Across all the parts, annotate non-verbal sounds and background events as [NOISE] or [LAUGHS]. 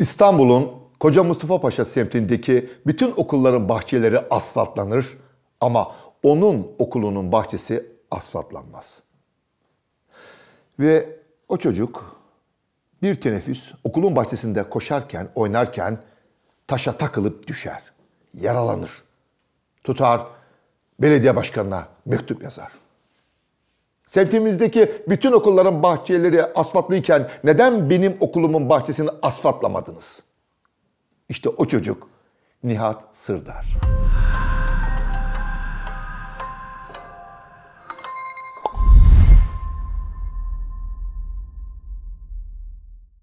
İstanbul'un Koca Mustafa Paşa semtindeki bütün okulların bahçeleri asfaltlanır ama onun okulunun bahçesi asfaltlanmaz. Ve o çocuk bir teneffüs okulun bahçesinde koşarken, oynarken taşa takılıp düşer. Yaralanır. Tutar belediye başkanına mektup yazar. Semtimizdeki bütün okulların bahçeleri asfaltlıyken neden benim okulumun bahçesini asfaltlamadınız? İşte o çocuk Nihat Sırdar.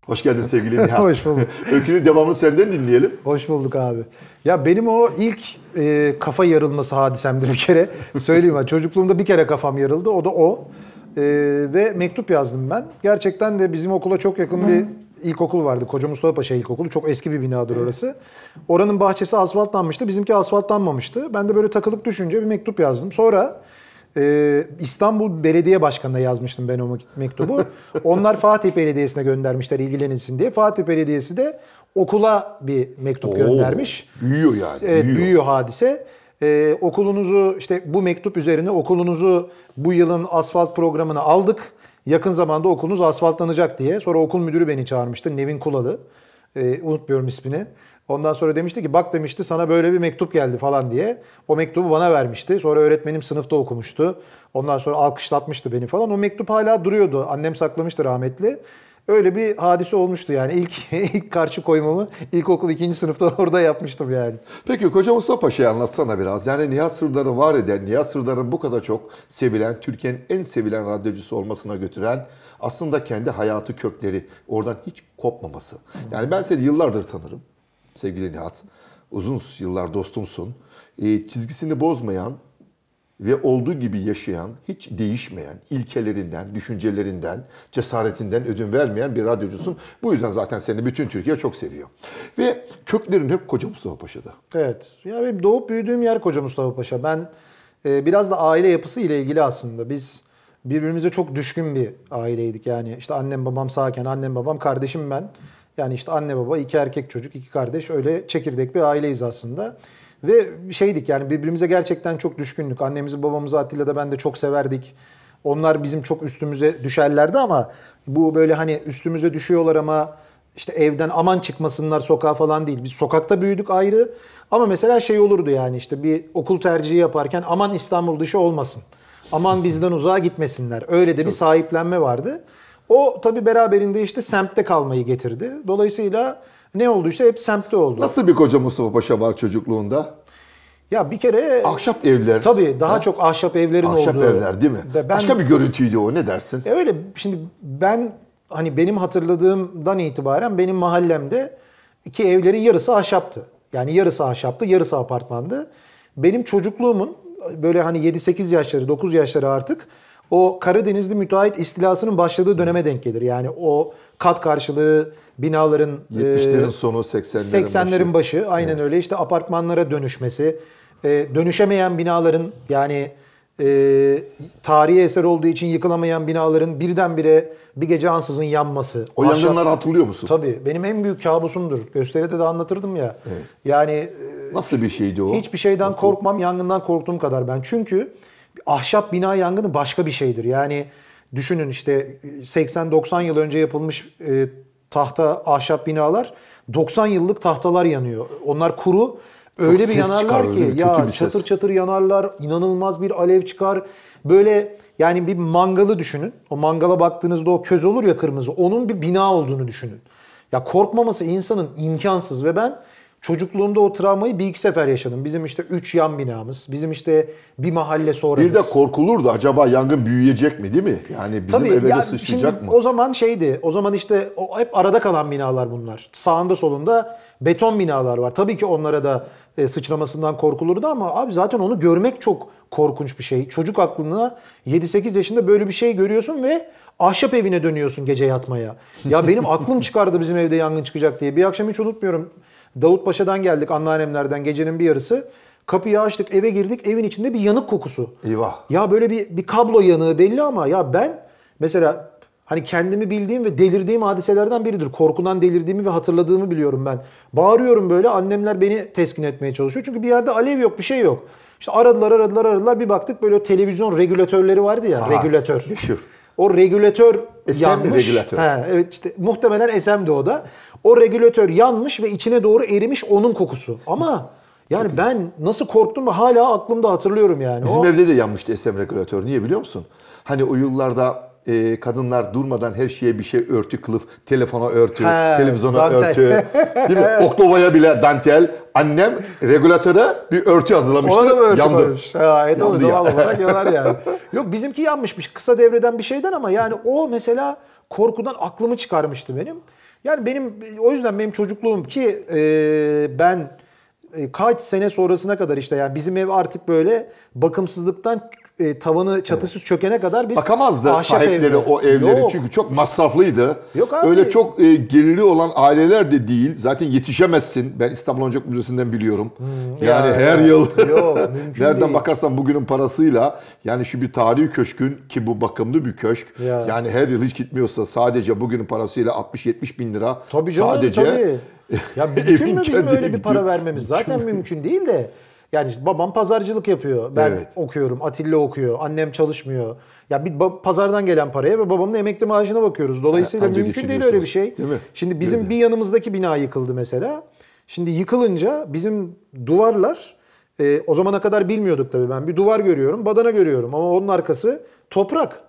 Hoş geldin sevgili [LAUGHS] Nihat. Hoş bulduk. [LAUGHS] Öykünün devamını senden dinleyelim. Hoş bulduk abi. Ya benim o ilk e, kafa yarılması hadisemdir bir kere. [LAUGHS] Söyleyeyim ben çocukluğumda bir kere kafam yarıldı. O da o. Ee, ve mektup yazdım ben. Gerçekten de bizim okula çok yakın Hı. bir ilkokul vardı. Koca Mustafa Paşa İlkokulu. Çok eski bir binadır orası. Oranın bahçesi asfaltlanmıştı. Bizimki asfaltlanmamıştı. Ben de böyle takılıp düşünce bir mektup yazdım. Sonra e, İstanbul Belediye Başkanı'na yazmıştım ben o mektubu. [LAUGHS] Onlar Fatih Belediyesi'ne göndermişler ilgilenilsin diye. Fatih Belediyesi de okula bir mektup Oo, göndermiş. Büyüyor yani. Evet, büyüyor, büyüyor hadise e, okulunuzu işte bu mektup üzerine okulunuzu bu yılın asfalt programına aldık. Yakın zamanda okulunuz asfaltlanacak diye. Sonra okul müdürü beni çağırmıştı. Nevin Kulalı. E, unutmuyorum ismini. Ondan sonra demişti ki bak demişti sana böyle bir mektup geldi falan diye. O mektubu bana vermişti. Sonra öğretmenim sınıfta okumuştu. Ondan sonra alkışlatmıştı beni falan. O mektup hala duruyordu. Annem saklamıştı rahmetli. Öyle bir hadise olmuştu yani ilk [LAUGHS] ilk karşı koymamı ilkokul ikinci sınıfta [LAUGHS] orada yapmıştım yani. Peki Koca Mustafa Paşa'yı anlatsana biraz. Yani Nihat Sırdar'ı var eden, Nihat Sırdar'ın bu kadar çok sevilen, Türkiye'nin en sevilen radyocusu olmasına götüren aslında kendi hayatı kökleri. Oradan hiç kopmaması. Yani ben seni yıllardır tanırım sevgili Nihat. Uzun yıllar dostumsun. E, çizgisini bozmayan, ve olduğu gibi yaşayan, hiç değişmeyen, ilkelerinden, düşüncelerinden, cesaretinden ödün vermeyen bir radyocusun. Bu yüzden zaten seni bütün Türkiye çok seviyor. Ve köklerin hep Koca Mustafa Paşa'da. Evet. Ya benim doğup büyüdüğüm yer Koca Mustafa Paşa. Ben e, biraz da aile yapısı ile ilgili aslında. Biz birbirimize çok düşkün bir aileydik. Yani işte annem babam sağken annem babam kardeşim ben. Yani işte anne baba iki erkek çocuk iki kardeş öyle çekirdek bir aileyiz aslında. Ve şeydik yani birbirimize gerçekten çok düşkündük. Annemizi babamızı Atilla da ben de çok severdik. Onlar bizim çok üstümüze düşerlerdi ama bu böyle hani üstümüze düşüyorlar ama işte evden aman çıkmasınlar sokağa falan değil. Biz sokakta büyüdük ayrı. Ama mesela şey olurdu yani işte bir okul tercihi yaparken aman İstanbul dışı olmasın. Aman bizden uzağa gitmesinler. Öyle de bir sahiplenme vardı. O tabii beraberinde işte semtte kalmayı getirdi. Dolayısıyla ne olduysa hep semtte oldu. Nasıl bir koca Mustafa Paşa var çocukluğunda? Ya bir kere ahşap evler. Tabii daha ha? çok ahşap evlerin ahşap olduğu. Ahşap evler değil mi? Ben, Başka bir görüntüydü o ne dersin? E öyle şimdi ben hani benim hatırladığımdan itibaren benim mahallemde iki evlerin yarısı ahşaptı. Yani yarısı ahşaptı, yarısı apartmandı. Benim çocukluğumun böyle hani 7-8 yaşları, 9 yaşları artık o Karadenizli müteahhit istilasının başladığı döneme denk gelir. Yani o kat karşılığı binaların 70'lerin e, sonu 80'lerin 80'lerin başı. başı aynen evet. öyle işte apartmanlara dönüşmesi e, dönüşemeyen binaların yani e, tarihi eser olduğu için yıkılamayan binaların birdenbire bir gece ansızın yanması. O ahşap... yangınları hatırlıyor musun? Tabii. Benim en büyük kabusumdur. Gösteride de anlatırdım ya. Evet. Yani e, Nasıl bir şeydi o? Hiçbir şeyden korkmam, yangından korktuğum kadar ben. Çünkü ahşap bina yangını başka bir şeydir. Yani Düşünün işte 80-90 yıl önce yapılmış e, tahta ahşap binalar 90 yıllık tahtalar yanıyor. Onlar kuru. Öyle Çok bir yanarlar ki ya çatır ses. çatır yanarlar. inanılmaz bir alev çıkar. Böyle yani bir mangalı düşünün. O mangala baktığınızda o köz olur ya kırmızı. Onun bir bina olduğunu düşünün. Ya korkmaması insanın imkansız ve ben Çocukluğumda o travmayı bir iki sefer yaşadım. Bizim işte üç yan binamız, bizim işte bir mahalle sonramız. Bir de korkulurdu acaba yangın büyüyecek mi değil mi? Yani bizim Tabii, eve ya, sıçrayacak mı? O zaman şeydi, o zaman işte o, hep arada kalan binalar bunlar. Sağında solunda beton binalar var. Tabii ki onlara da e, sıçramasından korkulurdu ama abi zaten onu görmek çok korkunç bir şey. Çocuk aklına 7-8 yaşında böyle bir şey görüyorsun ve ahşap evine dönüyorsun gece yatmaya. Ya benim aklım çıkardı bizim evde yangın çıkacak diye. Bir akşam hiç unutmuyorum. Davutpaşa'dan geldik anneannemlerden gecenin bir yarısı. Kapıyı açtık eve girdik evin içinde bir yanık kokusu. Eyvah. Ya böyle bir, bir kablo yanığı belli ama ya ben mesela hani kendimi bildiğim ve delirdiğim hadiselerden biridir. Korkudan delirdiğimi ve hatırladığımı biliyorum ben. Bağırıyorum böyle annemler beni teskin etmeye çalışıyor. Çünkü bir yerde alev yok bir şey yok. İşte aradılar aradılar aradılar bir baktık böyle televizyon regülatörleri vardı ya. Aha, regülatör. Meşhur. O regülatör e, SM yanmış. SM regülatör? He, evet işte muhtemelen SM'di o da. O regülatör yanmış ve içine doğru erimiş onun kokusu. Ama yani Çok ben nasıl korktum da hala aklımda hatırlıyorum yani. Bizim o... evde de yanmıştı SM regülatör. Niye biliyor musun? Hani o yıllarda e, kadınlar durmadan her şeye bir şey örtü kılıf, telefona örtü, He, televizyona dantel. örtü. [LAUGHS] Değil mi? Oklavaya bile dantel. Annem regülatöre bir örtü hazırlamıştı. Ona da örtü yandı. Koymuş. Ha, et yandı doğal olarak [LAUGHS] yani. Yok bizimki yanmışmış kısa devreden bir şeyden ama yani o mesela korkudan aklımı çıkarmıştı benim. Yani benim o yüzden benim çocukluğum ki e, ben e, kaç sene sonrasına kadar işte yani bizim ev artık böyle bakımsızlıktan e, tavanı çatısız evet. çökene kadar biz bakamazdı ahşap sahipleri evli. o evleri Yok. çünkü çok masraflıydı. Yok abi. Öyle çok e, gelirli olan aileler de değil. Zaten yetişemezsin. Ben İstanbul Oyuncak Müzesi'nden biliyorum. Hmm, yani ya, her yıl Yok, [LAUGHS] nereden değil. bakarsan bugünün parasıyla yani şu bir tarihi köşkün ki bu bakımlı bir köşk. Ya. Yani her yıl hiç gitmiyorsa sadece bugünün parasıyla 60-70 bin lira. Tabii canım, sadece tabii. [LAUGHS] Ya mümkün mü bizim öyle bir para vermemiz? Zaten mümkün değil de yani işte babam pazarcılık yapıyor. Ben evet. okuyorum, Atilla okuyor, annem çalışmıyor. Ya bir pazardan gelen paraya ve babamın emekli maaşına bakıyoruz. Dolayısıyla ha, mümkün değil öyle bir şey. Değil mi? Şimdi bizim Öyle. bir yanımızdaki bina yıkıldı mesela. Şimdi yıkılınca bizim duvarlar e, o zamana kadar bilmiyorduk tabii ben. Bir duvar görüyorum, badana görüyorum ama onun arkası toprak.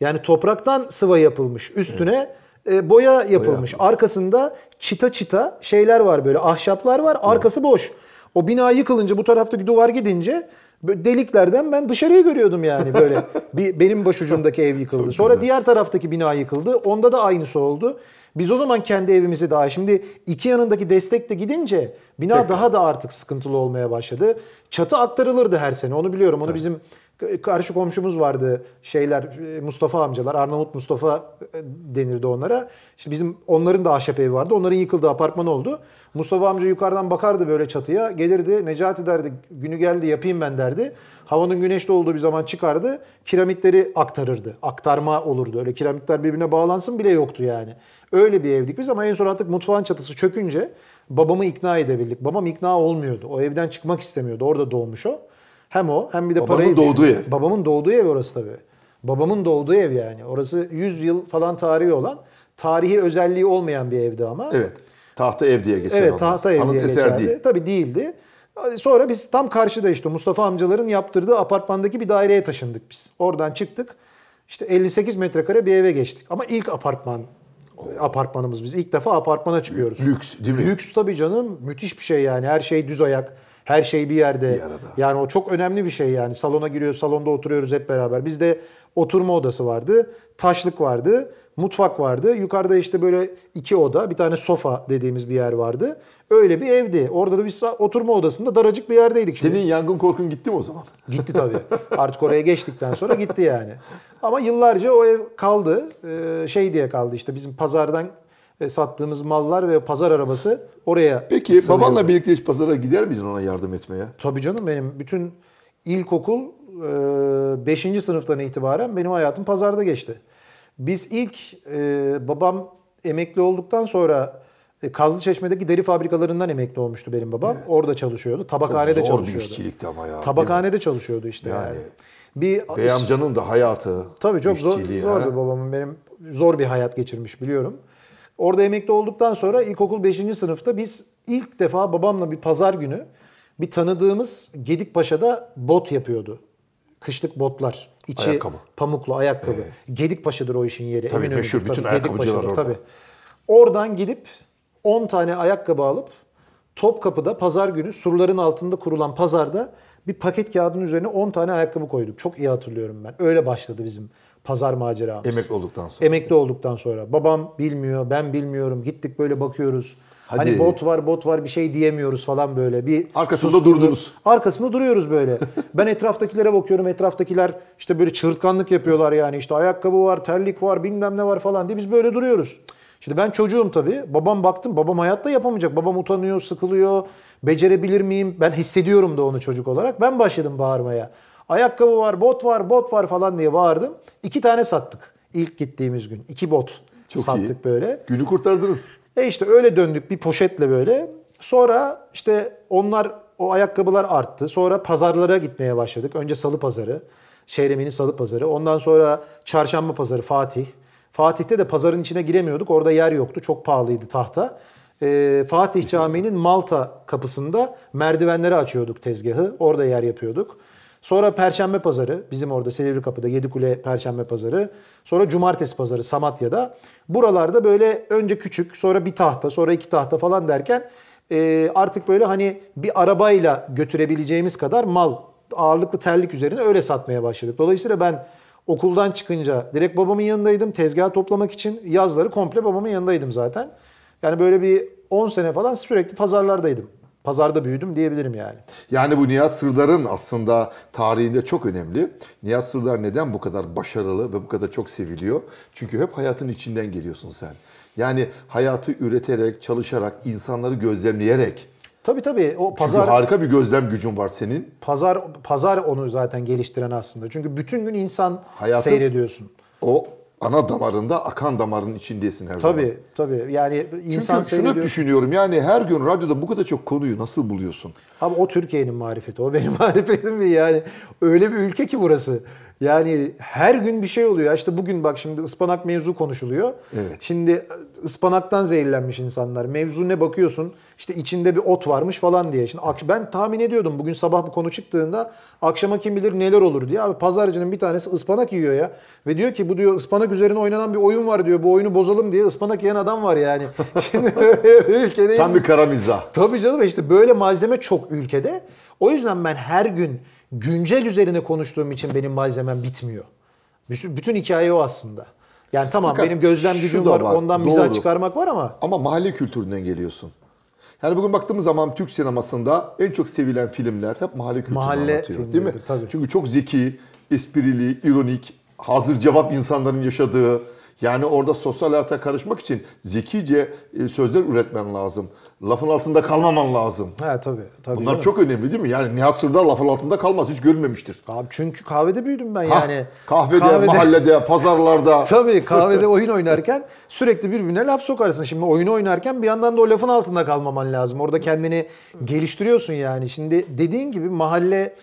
Yani topraktan sıva yapılmış. Üstüne evet. e, boya yapılmış. Boya. Arkasında çita çita şeyler var böyle ahşaplar var. Arkası evet. boş. O bina yıkılınca bu taraftaki duvar gidince deliklerden ben dışarıyı görüyordum yani böyle. [LAUGHS] bir, benim başucumdaki ev yıkıldı. Sonra diğer taraftaki bina yıkıldı. Onda da aynısı oldu. Biz o zaman kendi evimizi daha şimdi iki yanındaki destek de gidince bina Tekrar. daha da artık sıkıntılı olmaya başladı. Çatı aktarılırdı her sene onu biliyorum. Onu Tabii. bizim karşı komşumuz vardı şeyler e, Mustafa amcalar Arnavut Mustafa e, denirdi onlara. İşte bizim onların da ahşap evi vardı. Onların yıkıldı apartman oldu. Mustafa amca yukarıdan bakardı böyle çatıya. Gelirdi Necati derdi günü geldi yapayım ben derdi. Havanın güneşli olduğu bir zaman çıkardı. kiramitleri aktarırdı. Aktarma olurdu. Öyle kiramitler birbirine bağlansın bile yoktu yani. Öyle bir evdik biz ama en son artık mutfağın çatısı çökünce babamı ikna edebildik. Babam ikna olmuyordu. O evden çıkmak istemiyordu. Orada doğmuş o. Hem o hem bir de babamın parayı... Babamın doğduğu ev. Babamın doğduğu ev orası tabii. Babamın doğduğu ev yani. Orası 100 yıl falan tarihi olan, tarihi özelliği olmayan bir evdi ama. Evet. Tahta ev diye geçer. Evet, tahta ev Anıt diye eser geçerdi. Değil. Tabii değildi. Sonra biz tam karşıda işte Mustafa amcaların yaptırdığı apartmandaki bir daireye taşındık biz. Oradan çıktık. İşte 58 metrekare bir eve geçtik. Ama ilk apartman apartmanımız biz. İlk defa apartmana çıkıyoruz. Lüks değil mi? Lüks tabii canım. Müthiş bir şey yani. Her şey düz ayak. Her şey bir yerde. Bir arada. Yani o çok önemli bir şey yani. Salona giriyoruz, salonda oturuyoruz hep beraber. Bizde oturma odası vardı, taşlık vardı, mutfak vardı. Yukarıda işte böyle iki oda, bir tane sofa dediğimiz bir yer vardı. Öyle bir evdi. Orada da biz oturma odasında daracık bir yerdeydik. Senin şimdi. yangın korkun gitti mi o zaman? Gitti tabii. Artık oraya geçtikten sonra gitti yani. Ama yıllarca o ev kaldı. Ee, şey diye kaldı işte bizim pazardan e, sattığımız mallar ve pazar arabası oraya Peki babanla birlikte hiç pazara gider miydin ona yardım etmeye? Tabii canım benim bütün ilkokul 5. E, sınıftan itibaren benim hayatım pazarda geçti. Biz ilk e, babam emekli olduktan sonra Kazlıçeşme'deki deri fabrikalarından emekli olmuştu benim babam. Evet. Orada çalışıyordu. Tabakhanede Çok zor çalışıyordu. bir işçilikti ama ya. Tabakhanede çalışıyordu işte yani. yani. Bir Bey amcanın da hayatı. Tabii çok zor, zordu babamın benim. Zor bir hayat geçirmiş biliyorum. Orada emekli olduktan sonra ilkokul 5. sınıfta biz ilk defa babamla bir pazar günü bir tanıdığımız Gedikpaşa'da bot yapıyordu. Kışlık botlar. İçi ayakkabı. pamuklu ayakkabı. Ee, Gedikpaşa'dır o işin yeri. Tabii Eminönü, meşhur bütün tabii, ayakkabıcılar orada. Tabii. Oradan gidip 10 tane ayakkabı alıp Topkapı'da pazar günü surların altında kurulan pazarda bir paket kağıdının üzerine 10 tane ayakkabı koyduk. Çok iyi hatırlıyorum ben. Öyle başladı bizim pazar macerası. Emekli olduktan sonra. Emekli olduktan sonra. Babam bilmiyor, ben bilmiyorum. Gittik böyle bakıyoruz. Hani Hadi. Hani bot var, bot var bir şey diyemiyoruz falan böyle. Bir arkasında susturur. durdunuz. Arkasında duruyoruz böyle. [LAUGHS] ben etraftakilere bakıyorum. Etraftakiler işte böyle çırtkanlık yapıyorlar yani. İşte ayakkabı var, terlik var, bilmem ne var falan diye biz böyle duruyoruz. Şimdi ben çocuğum tabii. Babam baktım. Babam hayatta yapamayacak. Babam utanıyor, sıkılıyor. Becerebilir miyim? Ben hissediyorum da onu çocuk olarak. Ben başladım bağırmaya. Ayakkabı var, bot var, bot var falan diye bağırdım. İki tane sattık ilk gittiğimiz gün. İki bot Çok sattık iyi. böyle. Günü kurtardınız. E işte öyle döndük bir poşetle böyle. Sonra işte onlar o ayakkabılar arttı. Sonra pazarlara gitmeye başladık. Önce salı pazarı, Şehremi'nin salı pazarı. Ondan sonra çarşamba pazarı Fatih. Fatih'te de pazarın içine giremiyorduk. Orada yer yoktu. Çok pahalıydı tahta. Ee, Fatih Camii'nin Malta kapısında merdivenleri açıyorduk tezgahı. Orada yer yapıyorduk. Sonra Perşembe pazarı bizim orada Silivri Kapı'da Yedikule Perşembe pazarı. Sonra Cumartesi pazarı Samatya'da. Buralarda böyle önce küçük sonra bir tahta sonra iki tahta falan derken e, artık böyle hani bir arabayla götürebileceğimiz kadar mal ağırlıklı terlik üzerine öyle satmaya başladık. Dolayısıyla ben okuldan çıkınca direkt babamın yanındaydım tezgah toplamak için. Yazları komple babamın yanındaydım zaten. Yani böyle bir 10 sene falan sürekli pazarlardaydım pazarda büyüdüm diyebilirim yani. Yani bu Nihat Sırdar'ın aslında tarihinde çok önemli. Nihat Sırdar neden bu kadar başarılı ve bu kadar çok seviliyor? Çünkü hep hayatın içinden geliyorsun sen. Yani hayatı üreterek, çalışarak, insanları gözlemleyerek Tabii tabii o pazar Çünkü harika bir gözlem gücün var senin. Pazar pazar onu zaten geliştiren aslında. Çünkü bütün gün insan Hayatın, seyrediyorsun. O ana damarında akan damarın içindesin her tabii, zaman. Tabii tabii. Yani insan Çünkü şunu seyrediyor. düşünüyorum yani her gün radyoda bu kadar çok konuyu nasıl buluyorsun? Abi o Türkiye'nin marifeti. O benim [LAUGHS] marifetim değil yani. Öyle bir ülke ki burası. Yani her gün bir şey oluyor. İşte bugün bak şimdi ıspanak mevzu konuşuluyor. Evet. Şimdi e, ıspanaktan zehirlenmiş insanlar. Mevzu ne bakıyorsun? İşte içinde bir ot varmış falan diye. Şimdi ben tahmin ediyordum bugün sabah bu konu çıktığında akşama kim bilir neler olur diye. Abi pazarcının bir tanesi ıspanak yiyor ya. Ve diyor ki bu diyor ıspanak üzerine oynanan bir oyun var diyor. Bu oyunu bozalım diye ıspanak yiyen adam var yani. [LAUGHS] Şimdi ülkedeyiz. Tam bir kara mizah. Tabii canım işte böyle malzeme çok ülkede. O yüzden ben her gün güncel üzerine konuştuğum için benim malzemem bitmiyor. Bütün, bütün hikaye o aslında. Yani tamam Fakat benim gözlem gücüm var, var, ondan Doğru. mizah çıkarmak var ama. Ama mahalle kültüründen geliyorsun. Yani bugün baktığımız zaman Türk sinemasında en çok sevilen filmler hep mahalle kültürünü mahalle anlatıyor filmleri, değil mi? Tabii. Çünkü çok zeki, esprili, ironik, hazır cevap insanların yaşadığı, yani orada sosyal hayata karışmak için zekice e, sözler üretmen lazım. Lafın altında kalmaman lazım. He tabii. tabii Bunlar çok önemli değil mi? Yani Nihat Sırdar lafın altında kalmaz. Hiç görülmemiştir. Abi çünkü kahvede büyüdüm ben ha, yani. Kahvede, kahvede, mahallede, pazarlarda. [LAUGHS] tabii kahvede oyun oynarken sürekli birbirine laf sokarsın. Şimdi oyunu oynarken bir yandan da o lafın altında kalmaman lazım. Orada kendini geliştiriyorsun yani. Şimdi dediğin gibi mahalle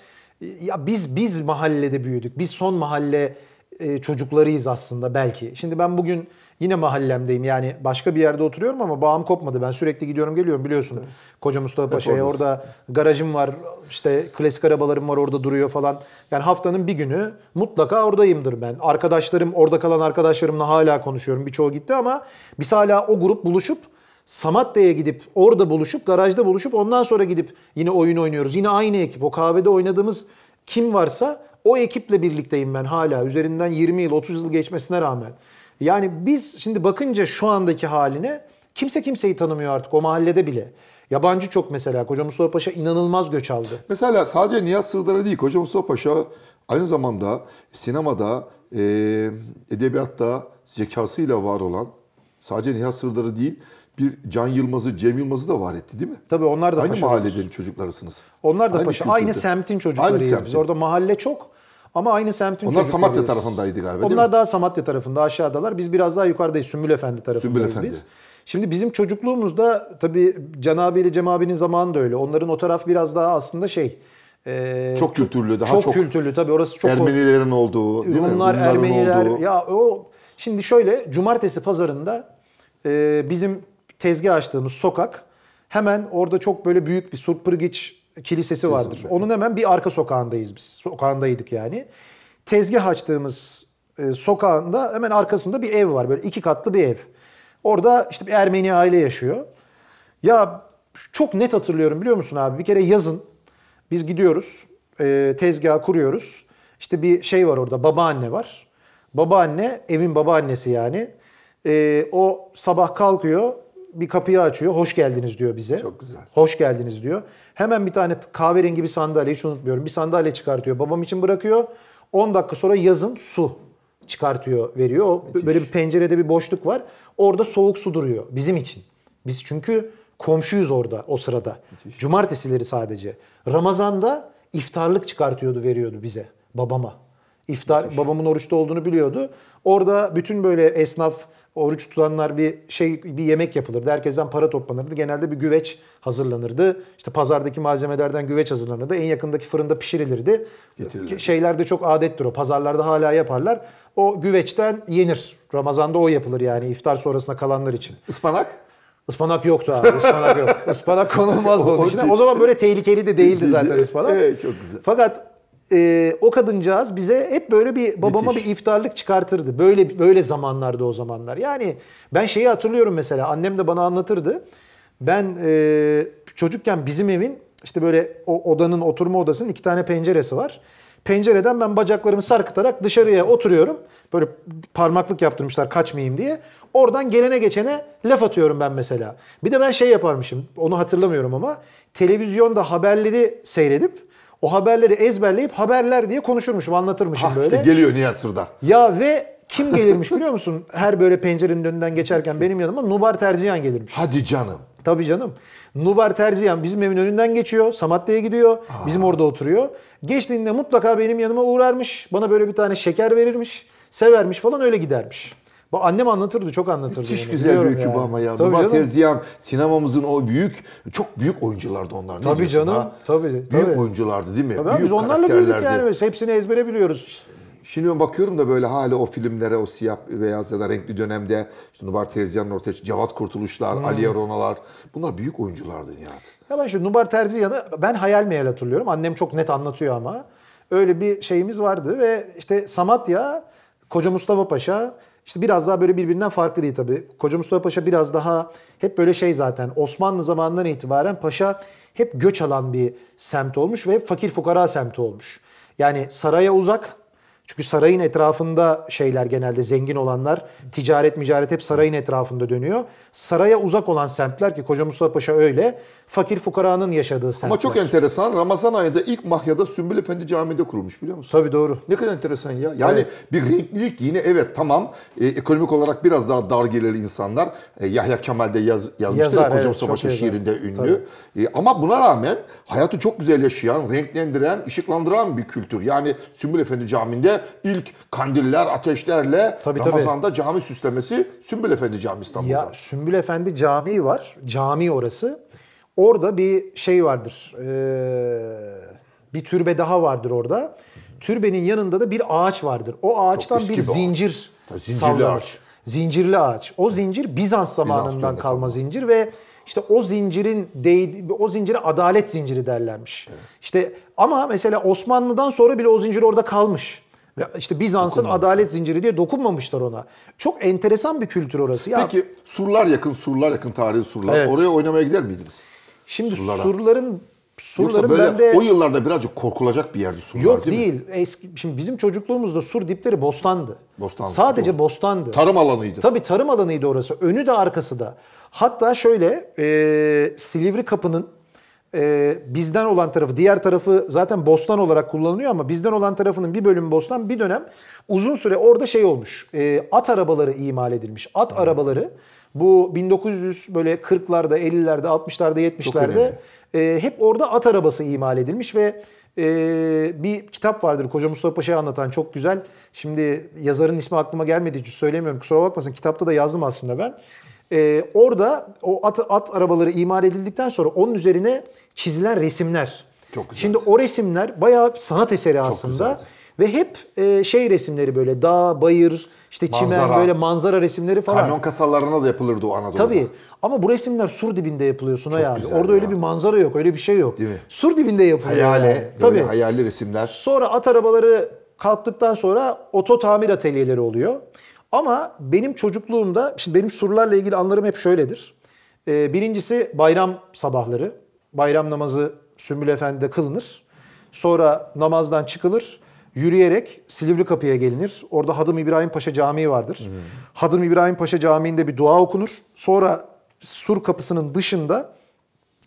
ya biz biz mahallede büyüdük. Biz son mahalle e, çocuklarıyız aslında belki. Şimdi ben bugün yine mahallemdeyim yani başka bir yerde oturuyorum ama bağım kopmadı. Ben sürekli gidiyorum geliyorum biliyorsun. Evet. Koca Mustafa Paşa'ya orada garajım var işte klasik arabalarım var orada duruyor falan. Yani haftanın bir günü mutlaka oradayımdır ben. Arkadaşlarım orada kalan arkadaşlarımla hala konuşuyorum birçoğu gitti ama biz hala o grup buluşup Samatya'ya gidip orada buluşup garajda buluşup ondan sonra gidip yine oyun oynuyoruz. Yine aynı ekip o kahvede oynadığımız kim varsa o ekiple birlikteyim ben hala. Üzerinden 20 yıl, 30 yıl geçmesine rağmen. Yani biz şimdi bakınca şu andaki haline kimse kimseyi tanımıyor artık o mahallede bile. Yabancı çok mesela. Koca Mustafa Paşa inanılmaz göç aldı. Mesela sadece Nihat Sırdar'a değil Koca Mustafa Paşa aynı zamanda sinemada, e, edebiyatta zekasıyla var olan sadece Nihat Sırdar'ı değil bir Can Yılmaz'ı, Cem Yılmaz'ı da var etti değil mi? Tabii onlar da Aynı paşa mahalledenin oluruz. çocuklarısınız. Onlar da aynı paşa. Kültürde. Aynı semtin çocuklarıyız aynı Orada mahalle çok ama aynı semtin Onlar Samatya tarafındaydı galiba Onlar mi? daha Samatya tarafında aşağıdalar. Biz biraz daha yukarıdayız. Sümbül Efendi tarafındayız Sümbül Efendi. biz. Şimdi bizim çocukluğumuzda tabii Can abiyle Cem abinin zamanı da öyle. Onların o taraf biraz daha aslında şey... Ee, çok kültürlü daha çok. Çok kültürlü tabii orası çok. Ermenilerin olduğu değil Rumlar, mi? Rumların Ermeniler. Olduğu. Ya o Şimdi şöyle cumartesi pazarında e, bizim tezgah açtığımız sokak hemen orada çok böyle büyük bir Surpırgiç kilisesi vardır. Kesinlikle. Onun hemen bir arka sokağındayız biz. Sokağındaydık yani. Tezgah açtığımız e, sokağında hemen arkasında bir ev var. Böyle iki katlı bir ev. Orada işte bir Ermeni aile yaşıyor. Ya çok net hatırlıyorum biliyor musun abi? Bir kere yazın biz gidiyoruz. E, tezgah kuruyoruz. İşte bir şey var orada. Babaanne var. Babaanne, evin babaannesi yani. E, o sabah kalkıyor bir kapıyı açıyor. Hoş geldiniz diyor bize. Çok güzel. Hoş geldiniz diyor. Hemen bir tane kahverengi bir sandalye hiç unutmuyorum. Bir sandalye çıkartıyor. Babam için bırakıyor. 10 dakika sonra yazın su çıkartıyor, veriyor. O böyle bir pencerede bir boşluk var. Orada soğuk su duruyor bizim için. Biz çünkü komşuyuz orada o sırada. Müthiş. Cumartesileri sadece. Ramazan'da iftarlık çıkartıyordu, veriyordu bize babama. İftar Müthiş. babamın oruçta olduğunu biliyordu. Orada bütün böyle esnaf oruç tutanlar bir şey bir yemek yapılırdı. Herkesten para toplanırdı. Genelde bir güveç hazırlanırdı. İşte pazardaki malzemelerden güveç hazırlanırdı. En yakındaki fırında pişirilirdi. Şeyler de çok adettir o. Pazarlarda hala yaparlar. O güveçten yenir. Ramazan'da o yapılır yani iftar sonrasında kalanlar için. Ispanak? Ispanak yoktu abi. Ispanak yok. [LAUGHS] Ispanak konulmazdı onun için. O zaman böyle tehlikeli de değildi zaten [LAUGHS] ıspanak. evet çok güzel. Fakat e, o kadıncağız bize hep böyle bir babama Müthiş. bir iftarlık çıkartırdı. Böyle böyle zamanlarda o zamanlar. Yani ben şeyi hatırlıyorum mesela annem de bana anlatırdı. Ben e, çocukken bizim evin işte böyle o odanın oturma odasının iki tane penceresi var. Pencereden ben bacaklarımı sarkıtarak dışarıya oturuyorum. Böyle parmaklık yaptırmışlar kaçmayayım diye. Oradan gelene geçene laf atıyorum ben mesela. Bir de ben şey yaparmışım. Onu hatırlamıyorum ama televizyonda haberleri seyredip o haberleri ezberleyip haberler diye konuşurmuşum, anlatırmışım ha, ah, böyle. İşte geliyor Nihat Sırdar. Ya ve kim gelirmiş biliyor musun? Her böyle pencerenin önünden geçerken benim yanıma Nubar Terziyan gelirmiş. Hadi canım. Tabii canım. Nubar Terziyan bizim evin önünden geçiyor. Samatya'ya gidiyor. Aa. Ah. Bizim orada oturuyor. Geçtiğinde mutlaka benim yanıma uğrarmış. Bana böyle bir tane şeker verirmiş. Severmiş falan öyle gidermiş. Bu annem anlatırdı, çok anlatırdı. Müthiş bunu, güzel büyük yani. ama ya. Tabii Terziyan sinemamızın o büyük, çok büyük oyunculardı onlar. Ne tabii canım, ha? tabii. Büyük tabii. oyunculardı değil mi? Tabii büyük biz onlarla büyüdük yani. Biz hepsini ezbere biliyoruz. Şimdi bakıyorum da böyle hala o filmlere, o siyah beyaz ya da renkli dönemde işte Nubar Terziyan'ın ortaya Cevat Kurtuluşlar, hmm. Ali Aronalar. Bunlar büyük oyunculardı Nihat. Ya ben şu Nubar Terziyan'ı ben hayal meyal hatırlıyorum. Annem çok net anlatıyor ama. Öyle bir şeyimiz vardı ve işte Samatya, Koca Mustafa Paşa, işte biraz daha böyle birbirinden farklı değil tabii. Koca Mustafa Paşa biraz daha hep böyle şey zaten Osmanlı zamanından itibaren paşa hep göç alan bir semt olmuş ve hep fakir fukara semti olmuş. Yani saraya uzak çünkü sarayın etrafında şeyler genelde zengin olanlar ticaret micaret hep sarayın etrafında dönüyor saraya uzak olan semtler ki Koca Mustafa Paşa öyle, fakir fukaranın yaşadığı semtler. Ama çok enteresan. Ramazan ayında ilk Mahya'da Sümbül Efendi Camii'de kurulmuş biliyor musun? Tabii doğru. Ne kadar enteresan ya. Yani evet. bir renklilik yine evet tamam e, ekonomik olarak biraz daha dar gelir insanlar. E, Yahya de yaz, yazmıştır Yazar, ya, Koca Mustafa Paşa şiirinde ünlü. Tabii. E, ama buna rağmen hayatı çok güzel yaşayan, renklendiren, ışıklandıran bir kültür. Yani Sümbül Efendi Camii'nde ilk kandiller, ateşlerle tabii, Ramazan'da tabii. cami süslemesi Sümbül Efendi Cami İstanbul'da. Ya, Sümbül Efendi Camii var. Cami orası. Orada bir şey vardır. Ee, bir türbe daha vardır orada. Türbenin yanında da bir ağaç vardır. O ağaçtan bir zincir ağaç. Zincirli sallanır. ağaç. Zincirli ağaç. O zincir Bizans zamanından Bizans kalma kaldı. zincir ve işte o zincirin değdi, o zincire adalet zinciri derlermiş. Evet. İşte ama mesela Osmanlı'dan sonra bile o zincir orada kalmış. Ve işte Bizans'ın adalet zinciri diye dokunmamışlar ona. Çok enteresan bir kültür orası. Ya, Peki surlar yakın, surlar yakın tarihi surlar. Evet. Oraya oynamaya gider miydiniz? Şimdi Surlara. surların surların Yoksa böyle bende... o yıllarda birazcık korkulacak bir yerdi surlar Yok, değil, değil mi? Eski, şimdi bizim çocukluğumuzda sur dipleri bostandı. Bostandı. Sadece doğru. bostandı. Tarım alanıydı. Tabii tarım alanıydı orası. Önü de arkası da. Hatta şöyle e, Silivri Kapı'nın e, bizden olan tarafı, diğer tarafı zaten bostan olarak kullanılıyor ama bizden olan tarafının bir bölümü bostan, bir dönem uzun süre orada şey olmuş. E, at arabaları imal edilmiş. At hmm. arabaları bu 1900 böyle 40'larda, 50'lerde, 60'larda, 70'lerde e, hep orada at arabası imal edilmiş ve ee, bir kitap vardır Koca Mustafa Paşa'yı anlatan çok güzel. Şimdi yazarın ismi aklıma gelmediği için söylemiyorum kusura bakmasın. Kitapta da yazdım aslında ben. Ee, orada o at, at arabaları imal edildikten sonra onun üzerine çizilen resimler. Çok güzel. Şimdi o resimler bayağı sanat eseri Çok aslında. Güzeldi. Ve hep e, şey resimleri böyle dağ, bayır, işte çimen böyle manzara resimleri falan. Kamyon kasalarına da yapılırdı o Anadolu'da. Tabii. Ama bu resimler sur dibinde yapılıyor Sunay Çok abi. Orada ya. öyle bir manzara yok, öyle bir şey yok. Değil mi? Sur dibinde yapılıyor. Hayale, yani. Tabii. hayali resimler. Sonra at arabaları kalktıktan sonra oto tamir atölyeleri oluyor. Ama benim çocukluğumda, şimdi benim surlarla ilgili anlarım hep şöyledir. Ee, birincisi bayram sabahları. Bayram namazı Sümbül Efendi'de kılınır. Sonra namazdan çıkılır. Yürüyerek Silivri Kapı'ya gelinir. Orada Hadım İbrahim Paşa Camii vardır. Hmm. Hadım İbrahim Paşa Camii'nde bir dua okunur. Sonra sur kapısının dışında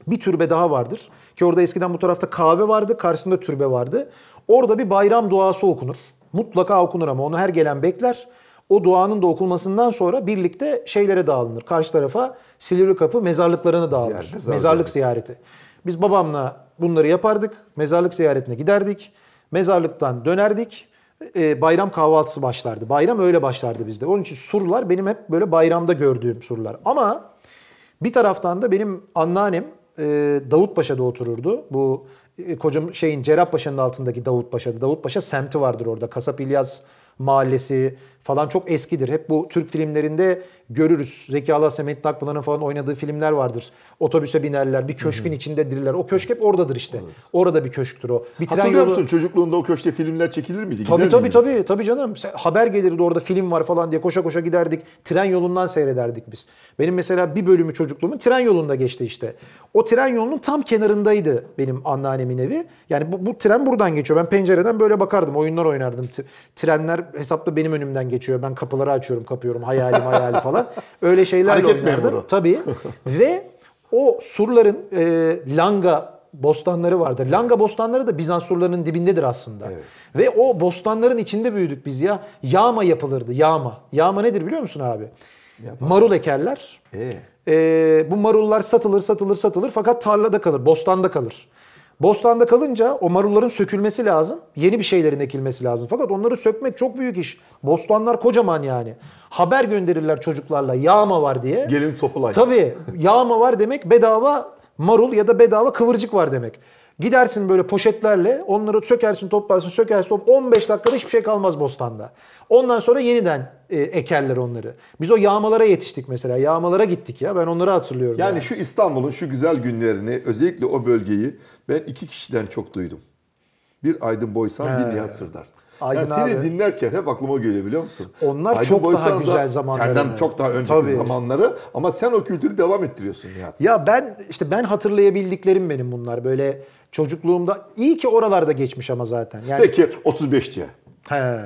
bir türbe daha vardır. Ki orada eskiden bu tarafta kahve vardı, karşısında türbe vardı. Orada bir bayram duası okunur. Mutlaka okunur ama onu her gelen bekler. O duanın da okulmasından sonra birlikte şeylere dağılınır. Karşı tarafa Silivri Kapı mezarlıklarına dağılır. Ziyaret, mezarlık, mezarlık ziyareti. Biz babamla bunları yapardık. Mezarlık ziyaretine giderdik. Mezarlıktan dönerdik. E, bayram kahvaltısı başlardı. Bayram öyle başlardı bizde. Onun için surlar benim hep böyle bayramda gördüğüm surlar. Ama bir taraftan da benim anneannem e, Davutpaşa'da otururdu. Bu e, kocam şeyin Cerrahpaşa'nın altındaki Davutpaşa'da. Davutpaşa semti vardır orada. Kasap İlyas Mahallesi, falan çok eskidir. Hep bu Türk filmlerinde görürüz. Zeki Alas, Semet Akpınar'ın falan oynadığı filmler vardır. Otobüse binerler, bir köşkün içinde hı O köşk hep oradadır işte. Orada bir köşktür o. Bir Hatırlıyor yolu... musun çocukluğunda o köşkte filmler çekilir miydi? Tabii Gider tabii miydiniz? tabii, tabii canım. Haber gelirdi orada film var falan diye koşa koşa giderdik. Tren yolundan seyrederdik biz. Benim mesela bir bölümü çocukluğumun tren yolunda geçti işte. O tren yolunun tam kenarındaydı benim anneannemin evi. Yani bu, bu tren buradan geçiyor. Ben pencereden böyle bakardım. Oyunlar oynardım. trenler hesaplı benim önümden geçiyor. Ben kapıları açıyorum, kapıyorum. Hayalim hayali falan. Öyle şeyler. Hareket oynardım. Memuru. Tabii. [LAUGHS] Ve o surların e, langa bostanları vardır. Langa bostanları da Bizans surlarının dibindedir aslında. Evet. Ve o bostanların içinde büyüdük biz ya. Yağma yapılırdı, yağma. Yağma nedir biliyor musun abi? Yapalım. Marul ekerler. Ee? Ee, bu marullar satılır, satılır, satılır fakat tarlada kalır, bostanda kalır. Bostan'da kalınca o marulların sökülmesi lazım. Yeni bir şeylerin ekilmesi lazım. Fakat onları sökmek çok büyük iş. Bostanlar kocaman yani. Haber gönderirler çocuklarla yağma var diye. Gelin toplayın. Tabii yağma var demek bedava marul ya da bedava kıvırcık var demek. Gidersin böyle poşetlerle onları sökersin toplarsın sökersin top 15 dakikada hiçbir şey kalmaz bostanda. Ondan sonra yeniden e, ekerler onları. Biz o yağmalara yetiştik mesela. Yağmalara gittik ya. Ben onları hatırlıyorum. Yani, yani. şu İstanbul'un şu güzel günlerini özellikle o bölgeyi ben iki kişiden çok duydum. Bir Aydın Boysan, He. bir Nihat Sırdar. Aydın yani seni abi. dinlerken hep aklıma geliyor biliyor musun? Onlar Aydın çok daha güzel zamanları. Senden yani. çok daha önceki Tabii. zamanları ama sen o kültürü devam ettiriyorsun Nihat. Ya ben işte ben hatırlayabildiklerim benim bunlar böyle çocukluğumda. iyi ki oralarda geçmiş ama zaten. Yani... Peki 35 diye. He.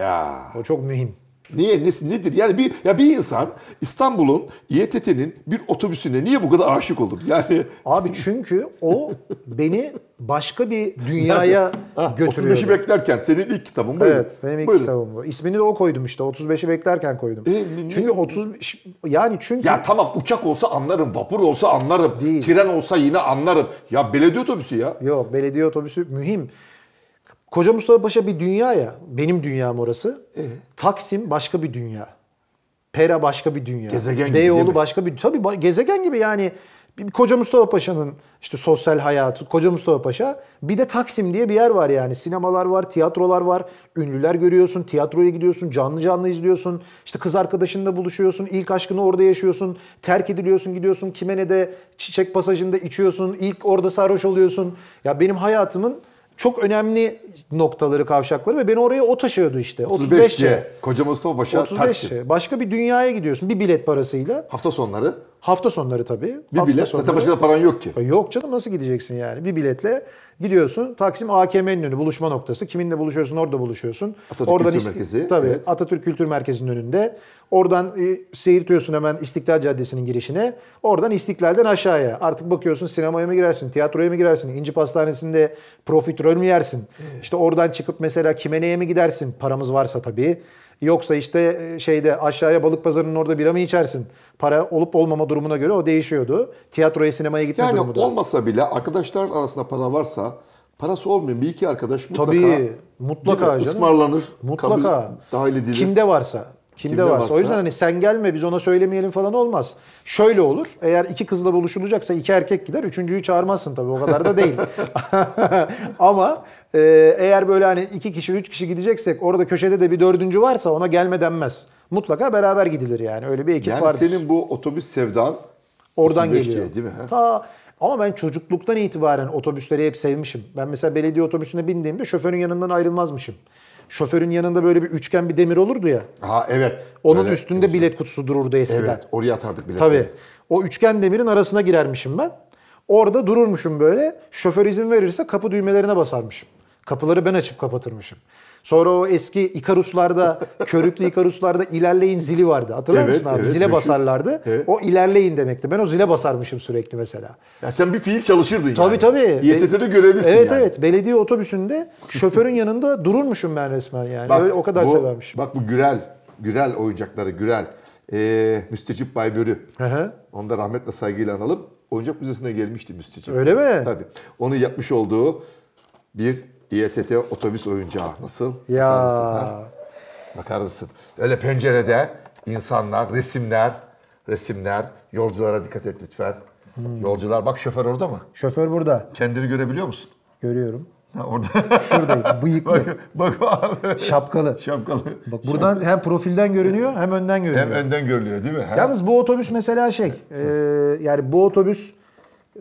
Ya. O çok mühim. Niye? Nesi, nedir? Yani bir ya bir insan İstanbul'un İETT'nin bir otobüsüne niye bu kadar aşık olur? Yani Abi çünkü o beni başka bir dünyaya [LAUGHS] götürüyor. 35'i beklerken senin ilk kitabın bu. Evet, benim ilk Buyurun. kitabım bu. İsmini de o koydum işte. 35'i beklerken koydum. E, çünkü 30 yani çünkü Ya tamam uçak olsa anlarım, vapur olsa anlarım, Değil. tren olsa yine anlarım. Ya belediye otobüsü ya. Yok, belediye otobüsü mühim. Koca Mustafa Paşa bir dünya ya. Benim dünyam orası. Ee? Taksim başka bir dünya. Pera başka bir dünya. Gezegen gibi Beyoğlu başka bir Tabii gezegen gibi yani. Koca Mustafa Paşa'nın işte sosyal hayatı, Koca Mustafa Paşa. Bir de Taksim diye bir yer var yani. Sinemalar var, tiyatrolar var. Ünlüler görüyorsun, tiyatroya gidiyorsun, canlı canlı izliyorsun. İşte kız arkadaşınla buluşuyorsun, ilk aşkını orada yaşıyorsun. Terk ediliyorsun, gidiyorsun. Kime ne de çiçek pasajında içiyorsun. ilk orada sarhoş oluyorsun. Ya benim hayatımın çok önemli noktaları kavşakları ve beni oraya o taşıyordu işte. 35 C. Koca Mustafa Paşa 35 Taksim. Başka bir dünyaya gidiyorsun bir bilet parasıyla. Hafta sonları. Hafta sonları tabii. Bir bilet. Sonları. Zaten başka da paran yok ki. Yok canım nasıl gideceksin yani? Bir biletle gidiyorsun. Taksim AKM'nin önü buluşma noktası. Kiminle buluşuyorsun orada buluşuyorsun. Atatürk Oradan Kültür Merkezi. Tabii evet. Atatürk Kültür Merkezi'nin önünde. Oradan e, seyirtiyorsun hemen İstiklal Caddesi'nin girişine. Oradan İstiklal'den aşağıya. Artık bakıyorsun sinemaya mı girersin, tiyatroya mı girersin, İnci Pastanesi'nde profiterol mü yersin? İşte oradan çıkıp mesela Kimene'ye mi gidersin? Paramız varsa tabii. Yoksa işte e, şeyde aşağıya balık pazarının orada bira mı içersin? Para olup olmama durumuna göre o değişiyordu. Tiyatroya, sinemaya gitme yani durumu da. Yani olmasa bile arkadaşlar arasında para varsa parası olmuyor bir iki arkadaş mutlaka Tabii mutlaka canım. ısmarlanır. Mutlaka. Kabul, dahil edilir. Kimde varsa. Kimde, Kimde varsa. varsa. O yüzden hani sen gelme biz ona söylemeyelim falan olmaz. Şöyle olur. Eğer iki kızla buluşulacaksa iki erkek gider. Üçüncüyü çağırmazsın tabii o kadar da değil. [LAUGHS] Ama e, eğer böyle hani iki kişi üç kişi gideceksek orada köşede de bir dördüncü varsa ona gelme denmez. Mutlaka beraber gidilir yani. Öyle bir ekip yani vardır. senin bu otobüs sevdan oradan geliyor. değil mi? Ta ama ben çocukluktan itibaren otobüsleri hep sevmişim. Ben mesela belediye otobüsüne bindiğimde şoförün yanından ayrılmazmışım. Şoförün yanında böyle bir üçgen bir demir olurdu ya. Ha evet. Onun Öyle üstünde olsun. bilet kutusu dururdu eskiden. Evet oraya atardık biletleri. Tabii. O üçgen demirin arasına girermişim ben. Orada dururmuşum böyle. Şoför izin verirse kapı düğmelerine basarmışım. Kapıları ben açıp kapatırmışım. Sonra o eski Ikaruslarda, [LAUGHS] körüklü Ikaruslarda ilerleyin zili vardı. Hatırlar evet, mısın abi? Evet, zile düşün. basarlardı. Evet. O ilerleyin demekti. Ben o zile basarmışım sürekli mesela. Ya sen bir fiil çalışırdın tabii, yani. Tabii tabii. İETT'de görevlisin Evet yani. evet. Belediye otobüsünde şoförün yanında dururmuşum ben resmen yani. Bak, Öyle o kadar bu, severmişim. Bak bu Gürel, Gürel oyuncakları Gürel. Ee, Müstecip Baybörü. Onu da rahmetle saygıyla analım. Oyuncak Müzesi'ne gelmişti Müstecip. Öyle mi? Tabii. Onu yapmış olduğu bir İETT otobüs oyuncağı nasıl? Ya. Bakar mısın? Ha? Bakar mısın? Öyle pencerede insanlar, resimler, resimler. Yolculara dikkat et lütfen. Hmm. Yolcular bak şoför orada mı? Şoför burada. Kendini görebiliyor musun? Görüyorum. Ha, orada. Şuradayım. [LAUGHS] Bıyıklı. Bak, bak abi. Şapkalı. Şapkalı. Bak buradan Şapkalı. hem profilden görünüyor hem önden görünüyor. Hem önden görülüyor değil mi? Ha? Yalnız bu otobüs mesela şey. e, yani bu otobüs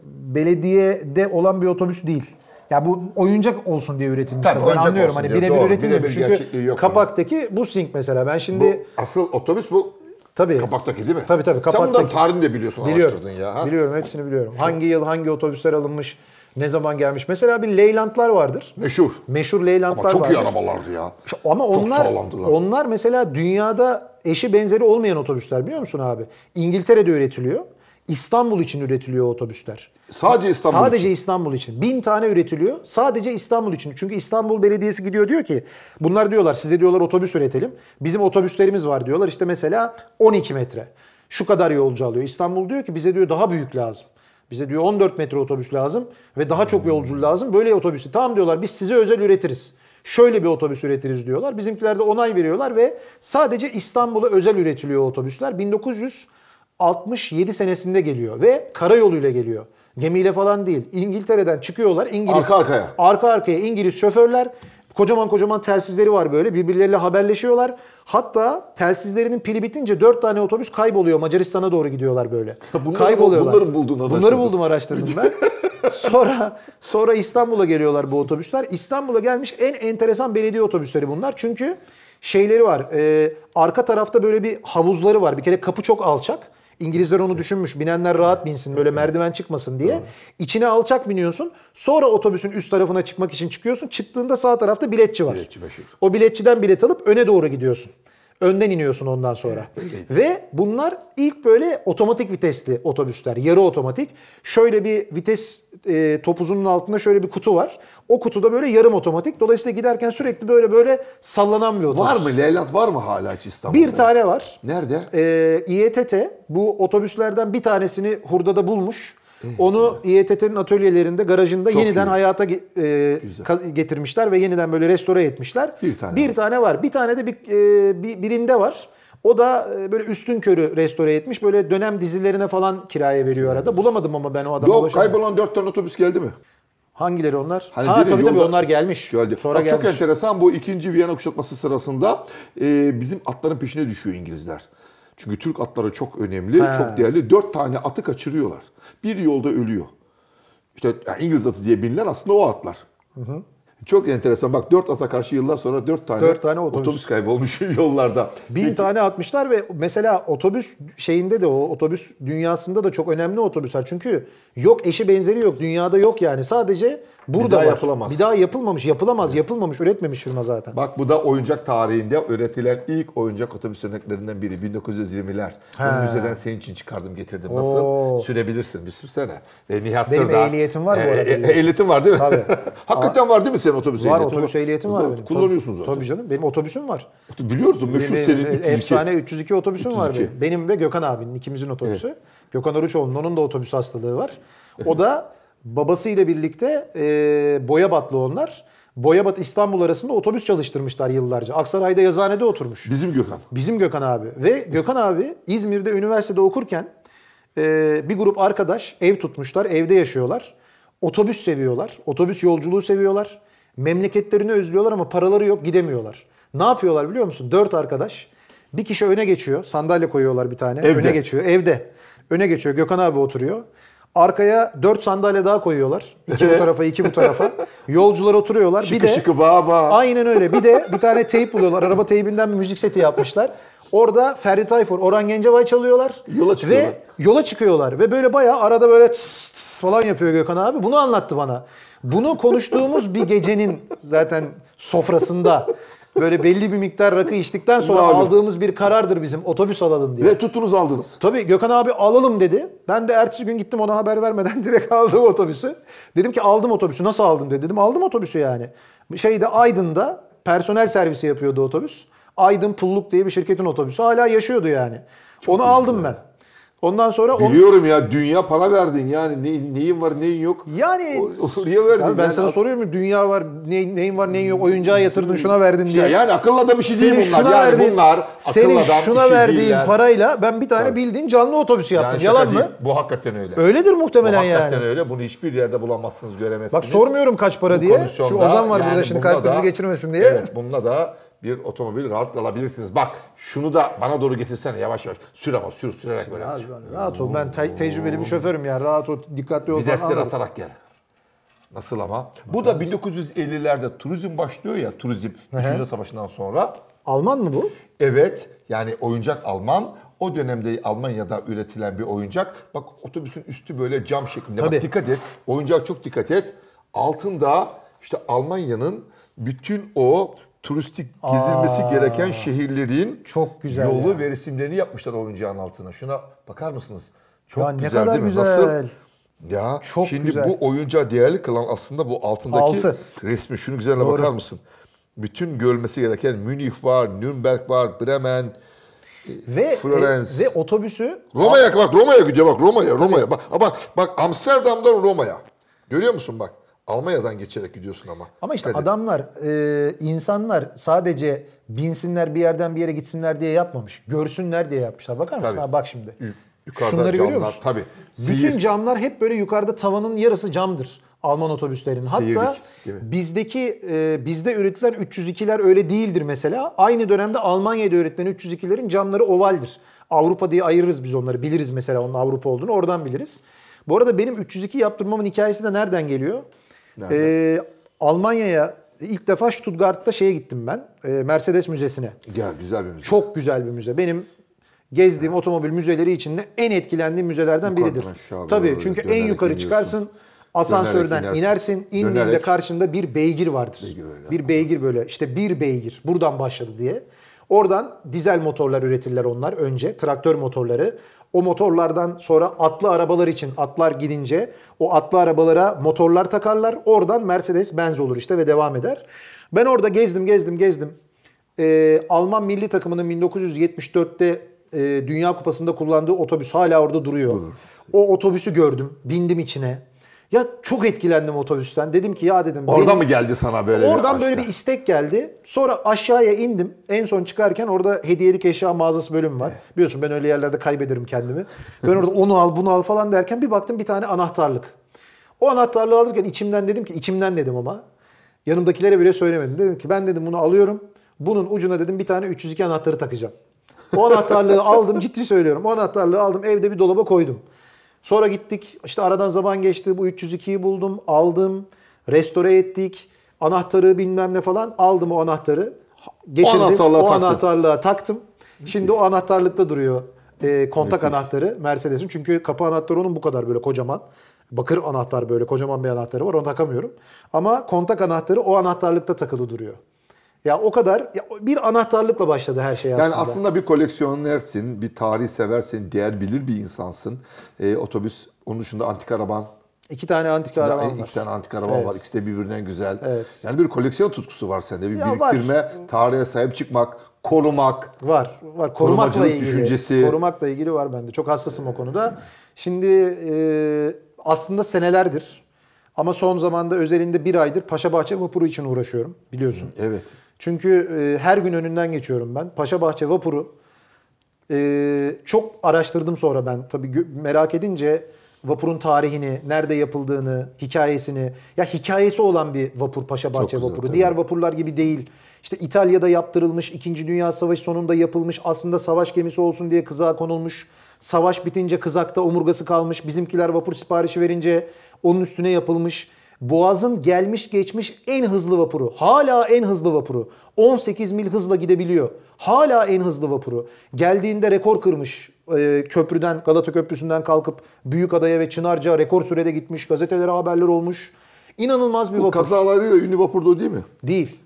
belediyede olan bir otobüs değil. Ya bu oyuncak olsun diye üretilmiş. Tabii, ben anlıyorum hani birebir üretilmiyor. Bire Çünkü yok kapaktaki bu sink mesela ben şimdi... Bu, asıl otobüs bu Tabii. Kapaktaki değil mi? Tabii tabii kapaktaki. Sen bundan tarihini de biliyorsun biliyorum. araştırdın ya. Ha? Biliyorum hepsini biliyorum. Şu. Hangi yıl hangi otobüsler alınmış, ne zaman gelmiş. Mesela bir Leylandlar vardır. Meşhur. Meşhur Leylandlar vardır. Ama çok vardır. iyi arabalardı ya. Ama onlar onlar mesela dünyada eşi benzeri olmayan otobüsler biliyor musun abi? İngiltere'de üretiliyor. İstanbul için üretiliyor otobüsler. Sadece İstanbul Sadece için. İstanbul için. Bin tane üretiliyor. Sadece İstanbul için. Çünkü İstanbul Belediyesi gidiyor diyor ki bunlar diyorlar size diyorlar otobüs üretelim. Bizim otobüslerimiz var diyorlar. İşte mesela 12 metre. Şu kadar yolcu alıyor. İstanbul diyor ki bize diyor daha büyük lazım. Bize diyor 14 metre otobüs lazım ve daha çok yolcu lazım. Böyle otobüsü tamam diyorlar biz size özel üretiriz. Şöyle bir otobüs üretiriz diyorlar. Bizimkiler de onay veriyorlar ve sadece İstanbul'a özel üretiliyor otobüsler. 1900 67 senesinde geliyor ve karayoluyla geliyor. Gemiyle falan değil. İngiltere'den çıkıyorlar. İngiliz, arka arkaya. Arka arkaya İngiliz şoförler kocaman kocaman telsizleri var böyle. Birbirleriyle haberleşiyorlar. Hatta telsizlerinin pili bitince 4 tane otobüs kayboluyor. Macaristan'a doğru gidiyorlar böyle. Bunları, Kayboluyorlar. Bunları buldun araştırdın. Bunları buldum araştırdım ben. [LAUGHS] sonra sonra İstanbul'a geliyorlar bu otobüsler. İstanbul'a gelmiş en enteresan belediye otobüsleri bunlar. Çünkü şeyleri var. E, arka tarafta böyle bir havuzları var. Bir kere kapı çok alçak. İngilizler onu düşünmüş. Binenler rahat binsin böyle merdiven çıkmasın diye. Doğru. İçine alçak biniyorsun. Sonra otobüsün üst tarafına çıkmak için çıkıyorsun. Çıktığında sağ tarafta biletçi var. Biletçi meşhur. O biletçiden bilet alıp öne doğru gidiyorsun. Önden iniyorsun ondan sonra. Öyleydi. Ve bunlar ilk böyle otomatik vitesli otobüsler. Yarı otomatik. Şöyle bir vites e, topuzunun altında şöyle bir kutu var. O kutuda böyle yarım otomatik. Dolayısıyla giderken sürekli böyle böyle sallanan bir otobüs. Var mı? Leylat var mı hala İstanbul'da? Bir tane var. Nerede? E, İETT bu otobüslerden bir tanesini hurdada bulmuş. Onu İETT'nin atölyelerinde, garajında Çok yeniden iyi. hayata e, getirmişler ve yeniden böyle restore etmişler. Bir tane. Bir var. tane var. Bir tane de bir, e, bir birinde var. O da e, böyle üstün körü restore etmiş. Böyle dönem dizilerine falan kiraya veriyor arada. Bulamadım ama ben o adamı. Yok kaybolan dört tane otobüs geldi mi? Hangileri onlar? Hani ha, tabii yolda... tabii onlar gelmiş. Geldi. Sonra Bak, gelmiş. Çok enteresan bu ikinci Viyana kuşatması sırasında e, bizim atların peşine düşüyor İngilizler. Çünkü Türk atları çok önemli, He. çok değerli. Dört tane atı kaçırıyorlar. Bir yolda ölüyor. İşte yani İngiliz atı diye bilinen aslında o atlar. Hı hı. Çok enteresan. Bak dört ata karşı yıllar sonra dört tane, dört tane otobüs. otobüs kaybolmuş [LAUGHS] yollarda. Bin Peki. tane atmışlar ve mesela otobüs şeyinde de o otobüs dünyasında da çok önemli otobüsler. Çünkü yok eşi benzeri yok. Dünyada yok yani. Sadece Burada bir daha var. yapılamaz. Bir daha yapılmamış, yapılamaz, evet. yapılmamış, üretmemiş firma zaten. Bak bu da oyuncak tarihinde üretilen ilk oyuncak otobüs örneklerinden biri. 1920'ler. Bunu müzeden senin için çıkardım getirdim. Nasıl? Oo. Sürebilirsin bir sürsene. E, Nihat Benim Sırdağ, ehliyetim var bu e, e, arada. E, ehliyetim var değil mi? Tabii. [LAUGHS] Hakikaten var değil mi senin otobüs ehliyetin? Var otobüs ehliyetim var. var. Kullanıyorsun zaten. Tabii canım benim otobüsüm var. Biliyorsun meşhur benim, senin 302. E, efsane 302 otobüsüm 302. var benim. Benim ve Gökhan abinin ikimizin otobüsü. Evet. Gökhan Oruçoğlu'nun onun da otobüs hastalığı var. O [LAUGHS] da babasıyla birlikte e, Boyabatlı onlar. Boyabat İstanbul arasında otobüs çalıştırmışlar yıllarca. Aksaray'da yazıhanede oturmuş. Bizim Gökhan. Bizim Gökhan abi. Ve Gökhan abi İzmir'de üniversitede okurken e, bir grup arkadaş ev tutmuşlar, evde yaşıyorlar. Otobüs seviyorlar, otobüs yolculuğu seviyorlar. Memleketlerini özlüyorlar ama paraları yok gidemiyorlar. Ne yapıyorlar biliyor musun? Dört arkadaş. Bir kişi öne geçiyor. Sandalye koyuyorlar bir tane. Evde. Öne geçiyor. Evde. Öne geçiyor. Gökhan abi oturuyor. Arkaya dört sandalye daha koyuyorlar. İki bu tarafa, iki bu tarafa. [LAUGHS] Yolcular oturuyorlar. Şıkı bir de, şıkı bağ bağ. Aynen öyle. Bir de bir tane teyp buluyorlar. Araba teybinden bir müzik seti yapmışlar. Orada Ferdi Tayfur, Orhan Gencebay çalıyorlar. Yola çıkıyorlar. Ve yola çıkıyorlar. Ve böyle bayağı arada böyle tıs tıs falan yapıyor Gökhan abi. Bunu anlattı bana. Bunu konuştuğumuz bir gecenin zaten sofrasında Böyle belli bir miktar rakı içtikten sonra Malum. aldığımız bir karardır bizim otobüs alalım diye. Ve tuttunuz aldınız. Tabii Gökhan abi alalım dedi. Ben de ertesi gün gittim ona haber vermeden [LAUGHS] direkt aldım otobüsü. Dedim ki aldım otobüsü nasıl aldım dedi. Dedim aldım otobüsü yani. Şeyde Aydın'da personel servisi yapıyordu otobüs. Aydın Pulluk diye bir şirketin otobüsü hala yaşıyordu yani. Çok Onu aldım ya. ben. Ondan sonra... Biliyorum on... ya dünya para verdin yani ne, neyin var neyin yok. Yani... Oraya verdin. Yani ben yani sana as... soruyorum ya dünya var ne, neyin var neyin yok oyuncağa yatırdın şuna verdin diye. İşte yani akıllı adam bir şey senin değil bunlar. Şuna yani verdiğin, bunlar Senin şuna şey verdiğin yani. parayla ben bir tane bildiğin canlı otobüsü yaptım. Yani Yalan değil. mı? Bu hakikaten öyle. Öyledir muhtemelen yani. bu yani. hakikaten öyle. Bunu hiçbir yerde bulamazsınız göremezsiniz. Bak sormuyorum kaç para bu diye. Çünkü Ozan var yani burada şimdi kalp krizi geçirmesin diye. Evet bununla da bir otomobil rahatlıkla alabilirsiniz. Bak şunu da bana doğru getirsene yavaş yavaş. Sür ama sür sürerek böyle. Rahat, rahat ol. Ben te- tecrübeli bir şoförüm yani. Rahat ol. Dikkatli ol. Vitesleri atarak gel. Nasıl ama? Bu da 1950'lerde turizm başlıyor ya turizm. İkinci Savaşı'ndan sonra. Alman mı bu? Evet. Yani oyuncak Alman. O dönemde Almanya'da üretilen bir oyuncak. Bak otobüsün üstü böyle cam şeklinde. Tabii. Bak dikkat et. Oyuncak çok dikkat et. Altında işte Almanya'nın bütün o turistik gezilmesi Aa, gereken şehirlerin çok güzel yolu ya. ve resimlerini yapmışlar oyuncağın altına. Şuna bakar mısınız? Çok ya güzel ne kadar değil mi? Güzel. Nasıl? Ya çok şimdi güzel. bu oyuncağı değerli kılan aslında bu altındaki Altı. resmi. Şunu güzeline Doğru. bakar mısın? Bütün görülmesi gereken Münih var, Nürnberg var, Bremen, e, ve e, Florence. Ve, ve otobüsü Roma'ya bak Roma'ya gidiyor bak Roma'ya Roma'ya bak bak bak Amsterdam'dan Roma'ya. Görüyor musun bak? Almanya'dan geçerek gidiyorsun ama. Ama işte Hadi. adamlar, e, insanlar sadece binsinler bir yerden bir yere gitsinler diye yapmamış. Görsünler diye yapmışlar. Bakar mısın? Tabii. Ha, bak şimdi. Y- yukarıda Şunları camlar, görüyor musun? Tabii. Bütün Zehir. camlar hep böyle yukarıda tavanın yarısı camdır. Alman otobüslerinin. Hatta Seyirlik, bizdeki e, bizde üretilen 302'ler öyle değildir mesela. Aynı dönemde Almanya'da üretilen 302'lerin camları ovaldir. Avrupa diye ayırırız biz onları. Biliriz mesela onun Avrupa olduğunu. Oradan biliriz. Bu arada benim 302 yaptırmamın hikayesi de nereden geliyor? Nerede? Ee, Almanya'ya ilk defa Stuttgart'ta şeye gittim ben. E, Mercedes Müzesi'ne. Ya güzel bir müze. Çok güzel bir müze. Benim gezdiğim ha. otomobil müzeleri içinde en etkilendiğim müzelerden biridir. Tabii çünkü en yukarı çıkarsın. Asansörden inersin. inersin indiğinde dönerek. karşında bir beygir vardır. Beygir öyle. Bir beygir böyle. İşte bir beygir. Buradan başladı diye. Oradan dizel motorlar üretirler onlar önce. Traktör motorları. O motorlardan sonra atlı arabalar için atlar gidince o atlı arabalara motorlar takarlar. Oradan Mercedes Benz olur işte ve devam eder. Ben orada gezdim gezdim gezdim. Ee, Alman milli takımının 1974'te e, Dünya Kupası'nda kullandığı otobüs hala orada duruyor. Durur. O otobüsü gördüm. Bindim içine. Ya çok etkilendim otobüsten. Dedim ki ya dedim. Orada mı geldi sana böyle Oradan bir böyle bir istek geldi. Sonra aşağıya indim. En son çıkarken orada hediyelik eşya mağazası bölümü var. Evet. Biliyorsun ben öyle yerlerde kaybederim kendimi. Ben orada onu al bunu al falan derken bir baktım bir tane anahtarlık. O anahtarlığı alırken içimden dedim ki içimden dedim ama. Yanımdakilere bile söylemedim. Dedim ki ben dedim bunu alıyorum. Bunun ucuna dedim bir tane 302 anahtarı takacağım. O anahtarlığı aldım ciddi söylüyorum. O anahtarlığı aldım evde bir dolaba koydum. Sonra gittik işte aradan zaman geçti bu 302'yi buldum aldım restore ettik anahtarı bilmem ne falan aldım o anahtarı getirdim o anahtarlığa, o taktım. anahtarlığa taktım. Şimdi o anahtarlıkta duruyor e, kontak Müthiş. anahtarı Mercedes'in çünkü kapı anahtarı onun bu kadar böyle kocaman bakır anahtar böyle kocaman bir anahtarı var onu takamıyorum ama kontak anahtarı o anahtarlıkta takılı duruyor. Ya o kadar ya bir anahtarlıkla başladı her şey aslında. Yani aslında bir koleksiyonersin, bir tarih seversin, değer bilir bir insansın. Ee, otobüs, onun dışında antik araban. İki tane antik araban var. İki tane antik araban evet. var. İkisi de birbirinden güzel. Evet. Yani bir koleksiyon tutkusu var sende. Bir ya biriktirme, var. tarihe sahip çıkmak, korumak. Var, var. Korumakla ilgili. düşüncesi. Korumakla ilgili var bende. Çok hassasım o konuda. Şimdi e, aslında senelerdir ama son zamanda özelinde bir aydır Paşabahçe vapuru için uğraşıyorum biliyorsun. Evet. Çünkü e, her gün önünden geçiyorum ben. Paşabahçe vapuru. E, çok araştırdım sonra ben. Tabii merak edince vapurun tarihini, nerede yapıldığını, hikayesini. Ya hikayesi olan bir vapur Paşabahçe güzel, vapuru. Tabii. Diğer vapurlar gibi değil. İşte İtalya'da yaptırılmış, 2. Dünya Savaşı sonunda yapılmış. Aslında savaş gemisi olsun diye kızağa konulmuş. Savaş bitince kızakta omurgası kalmış. Bizimkiler vapur siparişi verince onun üstüne yapılmış. Boğaz'ın gelmiş geçmiş en hızlı vapuru. Hala en hızlı vapuru. 18 mil hızla gidebiliyor. Hala en hızlı vapuru. Geldiğinde rekor kırmış. Ee, köprüden, Galata Köprüsü'nden kalkıp Büyükada'ya ve Çınarca rekor sürede gitmiş. Gazetelere haberler olmuş. İnanılmaz bir Bu vapur. Bu kaza ünlü vapurdu değil mi? Değil.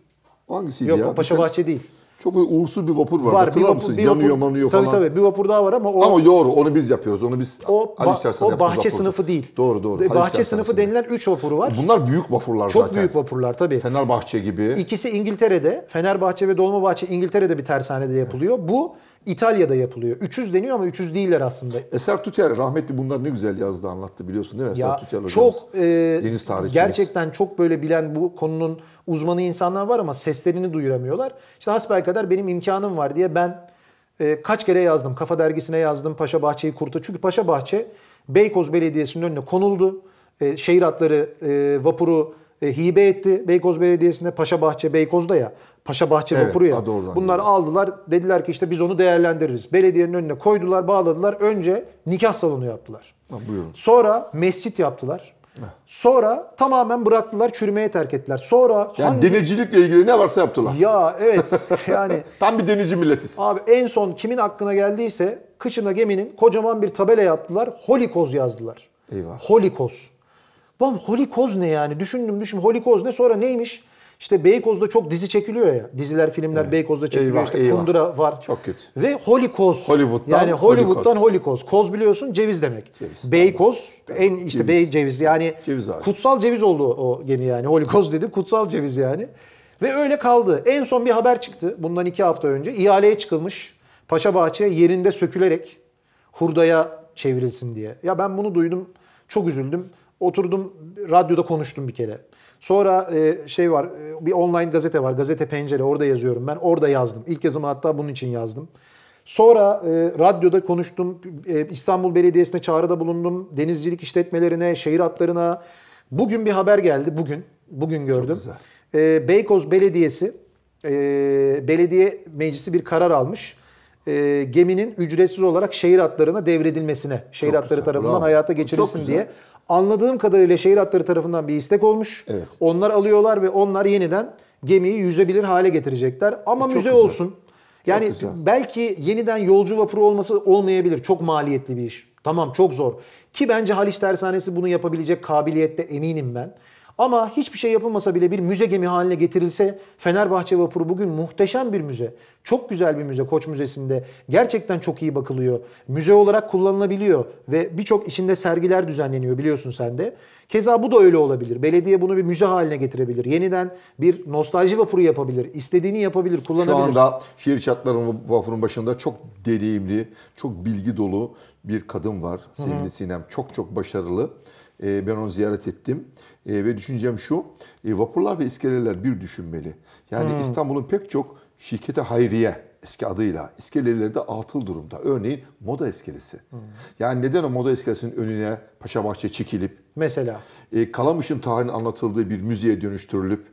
Hangisiydi Yok, ya? Yok Paşa Bahçe değil. Çok böyle uğursuz bir vapur vardı. Var, Hatırlar vapur, mısın? Vapur, Yanıyor manıyor tabii, falan. Tabii tabii bir vapur daha var ama o... Ama doğru onu biz yapıyoruz. Onu biz o, Haliç Tersan'da O bahçe vapurdu. sınıfı değil. Doğru doğru. Bahçe sınıfı denilen 3 vapuru var. Bunlar büyük vapurlar Çok zaten. Çok büyük vapurlar tabii. Fenerbahçe gibi. İkisi İngiltere'de. Fenerbahçe ve Dolmabahçe İngiltere'de bir tersanede yapılıyor. Evet. Bu İtalya'da yapılıyor. 300 deniyor ama 300 değiller aslında. Eser Tutyer, rahmetli bunlar ne güzel yazdı anlattı biliyorsun değil mi Eser Tutyer Tüker hocamız? Çok e, deniz tarihçimiz. Gerçekten çok böyle bilen bu konunun uzmanı insanlar var ama seslerini duyuramıyorlar. İşte kadar benim imkanım var diye ben e, kaç kere yazdım. Kafa dergisine yazdım Paşa Bahçe'yi Kurtu. Çünkü Paşa Bahçe Beykoz Belediyesi'nin önüne konuldu. E, şehir hatları e, vapuru e, hibe etti Beykoz Belediyesi'ne. Paşa Bahçe Beykoz'da ya. Paşa Bahçe evet, Vapuru ya. Bunlar aldılar dediler ki işte biz onu değerlendiririz. Belediyenin önüne koydular bağladılar. Önce nikah salonu yaptılar. Ha, buyurun. Sonra mescit yaptılar. Sonra tamamen bıraktılar, çürümeye terk ettiler. Sonra yani hangi... denizcilikle ilgili ne varsa yaptılar. Ya evet [LAUGHS] yani [LAUGHS] tam bir denizci milletiz. Abi en son kimin aklına geldiyse kışına geminin kocaman bir tabela yaptılar. Holikoz yazdılar. Eyvah. Holikoz. Lan holikoz ne yani? Düşündüm düşün holikoz ne? Sonra neymiş? İşte Beykoz'da çok dizi çekiliyor ya. Diziler, filmler evet. Beykoz'da çekiliyor. Eyvah, işte eyvah. Kundura var. Çok kötü. Ve Holikoz. Hollywood'dan yani Hollywood'dan Holikoz. Koz biliyorsun ceviz demek. Ceviz, Beykoz tamam. en işte ceviz. bey ceviz yani ceviz abi. kutsal ceviz oldu o gemi yani. Holikoz dedi kutsal ceviz yani. Ve öyle kaldı. En son bir haber çıktı bundan iki hafta önce. İhaleye çıkılmış. Paşa Bahçe yerinde sökülerek hurdaya çevrilsin diye. Ya ben bunu duydum. Çok üzüldüm. Oturdum radyoda konuştum bir kere. Sonra e, şey var e, bir online gazete var. Gazete Pencere orada yazıyorum ben. Orada yazdım. İlk yazımı hatta bunun için yazdım. Sonra e, radyoda konuştum. E, İstanbul Belediyesi'ne çağrıda bulundum. Denizcilik işletmelerine, şehir hatlarına. Bugün bir haber geldi. Bugün. Bugün gördüm. Çok güzel. E, Beykoz Belediyesi, e, belediye meclisi bir karar almış. E, geminin ücretsiz olarak şehir hatlarına devredilmesine, şehir Çok hatları güzel, tarafından bravo. hayata geçirilsin diye. Anladığım kadarıyla şehir hatları tarafından bir istek olmuş. Evet. Onlar alıyorlar ve onlar yeniden gemiyi yüzebilir hale getirecekler. Ama e, Çok müze güzel. olsun. Yani belki yeniden yolcu vapuru olması olmayabilir. Çok maliyetli bir iş. Tamam çok zor. Ki bence Haliç Tersanesi bunu yapabilecek kabiliyette eminim ben. Ama hiçbir şey yapılmasa bile bir müze gemi haline getirilse Fenerbahçe Vapuru bugün muhteşem bir müze. Çok güzel bir müze Koç Müzesi'nde. Gerçekten çok iyi bakılıyor. Müze olarak kullanılabiliyor ve birçok içinde sergiler düzenleniyor biliyorsun sen de. Keza bu da öyle olabilir. Belediye bunu bir müze haline getirebilir. Yeniden bir nostalji vapuru yapabilir. İstediğini yapabilir, kullanabilir. Şu anda şehir şartlarının vapurun başında çok deneyimli, çok bilgi dolu bir kadın var. Sevgili Hı-hı. Sinem çok çok başarılı. Ee, ben onu ziyaret ettim e, ve düşüncem şu. E, vapurlar ve iskeleler bir düşünmeli. Yani hmm. İstanbul'un pek çok şirkete hayriye eski adıyla iskeleleri de atıl durumda. Örneğin moda iskelesi. Hmm. Yani neden o moda iskelesinin önüne Paşabahçe çekilip mesela e, Kalamış'ın tarihinin anlatıldığı bir müziğe dönüştürülüp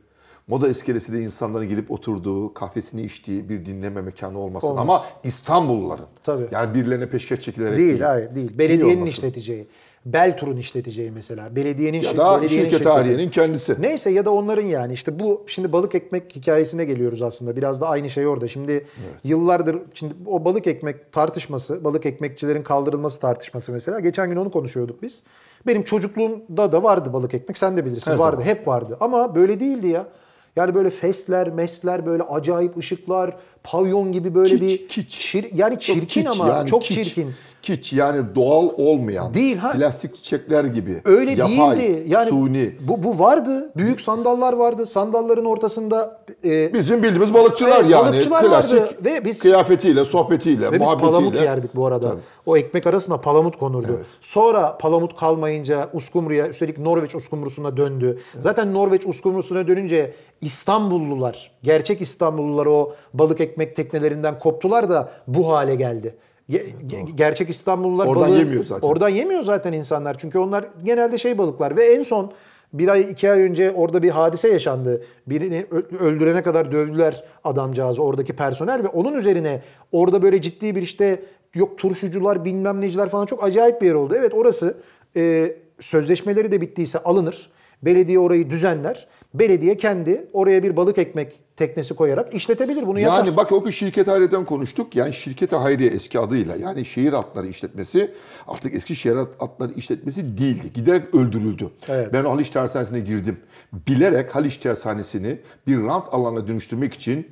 moda iskelesi de insanların gelip oturduğu, kahvesini içtiği bir dinleme mekanı olmasın Olmuş. ama İstanbulluların. Tabii. Yani birilerine peşkeş çekilerek değil. Değil, hayır değil. Belediyenin işleteceği. Beltur'un işleteceği mesela. Belediyenin ya da belediyenin şirket haliyenin kendisi. Neyse ya da onların yani işte bu şimdi balık ekmek hikayesine geliyoruz aslında. Biraz da aynı şey orada. Şimdi evet. yıllardır şimdi o balık ekmek tartışması, balık ekmekçilerin kaldırılması tartışması mesela. Geçen gün onu konuşuyorduk biz. Benim çocukluğumda da vardı balık ekmek. Sen de bilirsin. Her vardı, zaman. hep vardı. Ama böyle değildi ya. Yani böyle festler, mesler, böyle acayip ışıklar, pavyon gibi böyle kiç, bir kiç. Çir, yani çirkin kiç, ama yani çok kiç. çirkin. Kiç yani doğal olmayan. Değil ha. Plastik çiçekler gibi. Öyle yapay, değildi. Yani suni. Bu, bu vardı. Büyük sandallar vardı. Sandalların ortasında e, bizim bildiğimiz balıkçılar e, yani. Balıkçılar Klasik vardı. Ve biz kıyafetiyle, sohbetiyle, ve Biz palamut yerdik bu arada. Tabii. O ekmek arasında palamut konurdu. Evet. Sonra palamut kalmayınca Uskumru'ya üstelik Norveç Uskumru'suna döndü. Evet. Zaten Norveç Uskumru'suna dönünce İstanbullular, gerçek İstanbullular o balık ekmek ekmek teknelerinden koptular da bu hale geldi. gerçek İstanbullular oradan balığı, yemiyor zaten. Oradan yemiyor zaten insanlar. Çünkü onlar genelde şey balıklar ve en son bir ay iki ay önce orada bir hadise yaşandı. Birini öldürene kadar dövdüler adamcağızı oradaki personel ve onun üzerine orada böyle ciddi bir işte yok turşucular bilmem neciler falan çok acayip bir yer oldu. Evet orası e, sözleşmeleri de bittiyse alınır. Belediye orayı düzenler belediye kendi oraya bir balık ekmek teknesi koyarak işletebilir bunu yapar. Yani bak o gün şirket hayreden konuştuk. Yani şirkete hayriye eski adıyla yani şehir hatları işletmesi artık eski şehir hatları işletmesi değildi. Giderek öldürüldü. Evet. Ben Haliç Tersanesi'ne girdim. Bilerek Haliç Tersanesi'ni bir rant alanına dönüştürmek için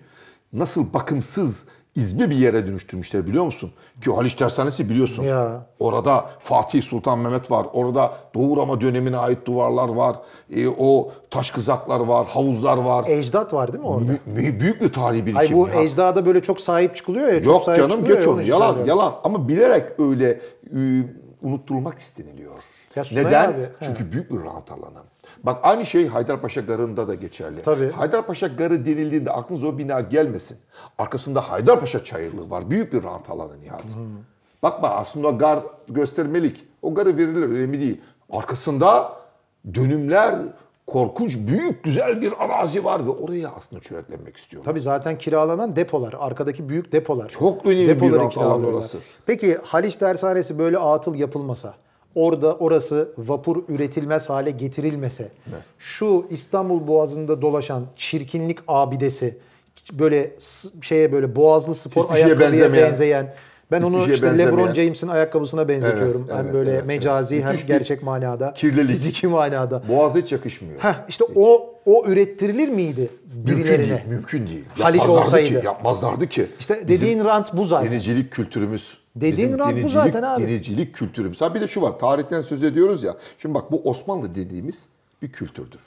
nasıl bakımsız izbi bir yere dönüştürmüşler biliyor musun? Ki Haliç Tersanesi biliyorsun. Ya. Orada Fatih Sultan Mehmet var. Orada Doğu Roma dönemine ait duvarlar var. E, o taş kızaklar var, havuzlar var. Ecdat var değil mi orada? B- büyük bir tarihi birikim. Ay bu ya. ecdada böyle çok sahip çıkılıyor ya. Yok çok sahip canım geç ya, onu. Yalan, yalan. Ama bilerek öyle e, unutturulmak isteniliyor. Ya Neden? Abi, Çünkü büyük bir rant alanı. Bak aynı şey Haydarpaşa Garı'nda da geçerli. Tabii. Haydarpaşa Garı denildiğinde aklınıza o bina gelmesin. Arkasında Haydarpaşa Çayırlığı var. Büyük bir rant alanı Nihat. Hmm. Bakma aslında gar göstermelik. O garı verilir önemli değil. Arkasında dönümler, korkunç büyük güzel bir arazi var ve oraya aslında çöreklenmek istiyorum. Tabii zaten kiralanan depolar, arkadaki büyük depolar. Çok önemli Depoları bir alan orası. Peki Haliç Dershanesi böyle atıl yapılmasa, orada orası vapur üretilmez hale getirilmese, ne? şu İstanbul Boğazı'nda dolaşan çirkinlik abidesi, böyle şeye böyle boğazlı spor Hiçbir ayakkabıya benzeyen ben Hiçbir onu işte benzemeyen. LeBron James'in ayakkabısına benzetiyorum. Evet, hem evet, böyle evet, mecazi evet. hem Müthiş gerçek manada. Kirlilik. Fiziki manada. Boğaz hiç yakışmıyor. Heh, işte hiç. o o ürettirilir miydi birilerine? Mümkün değil. Mümkün değil. Haliç olsaydı. Ki, yapmazlardı ki. İşte dediğin rant bu zaten. Denizcilik kültürümüz Dediğin Bizim Rab bu zaten abi. Dinicilik kültürümüz. Ha bir de şu var. Tarihten söz ediyoruz ya. Şimdi bak bu Osmanlı dediğimiz bir kültürdür.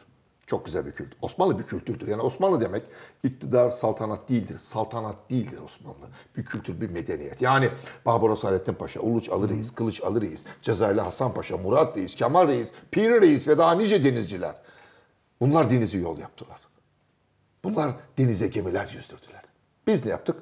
Çok güzel bir kültür. Osmanlı bir kültürdür. Yani Osmanlı demek iktidar saltanat değildir. Saltanat değildir Osmanlı. Bir kültür, bir medeniyet. Yani Barbaros Alaaddin Paşa, Uluç Ali Kılıç Ali Cezayirli Hasan Paşa, Murat Reis, Kemal Reis, Pir Reis ve daha nice denizciler. Bunlar denizi yol yaptılar. Bunlar denize gemiler yüzdürdüler. Biz ne yaptık?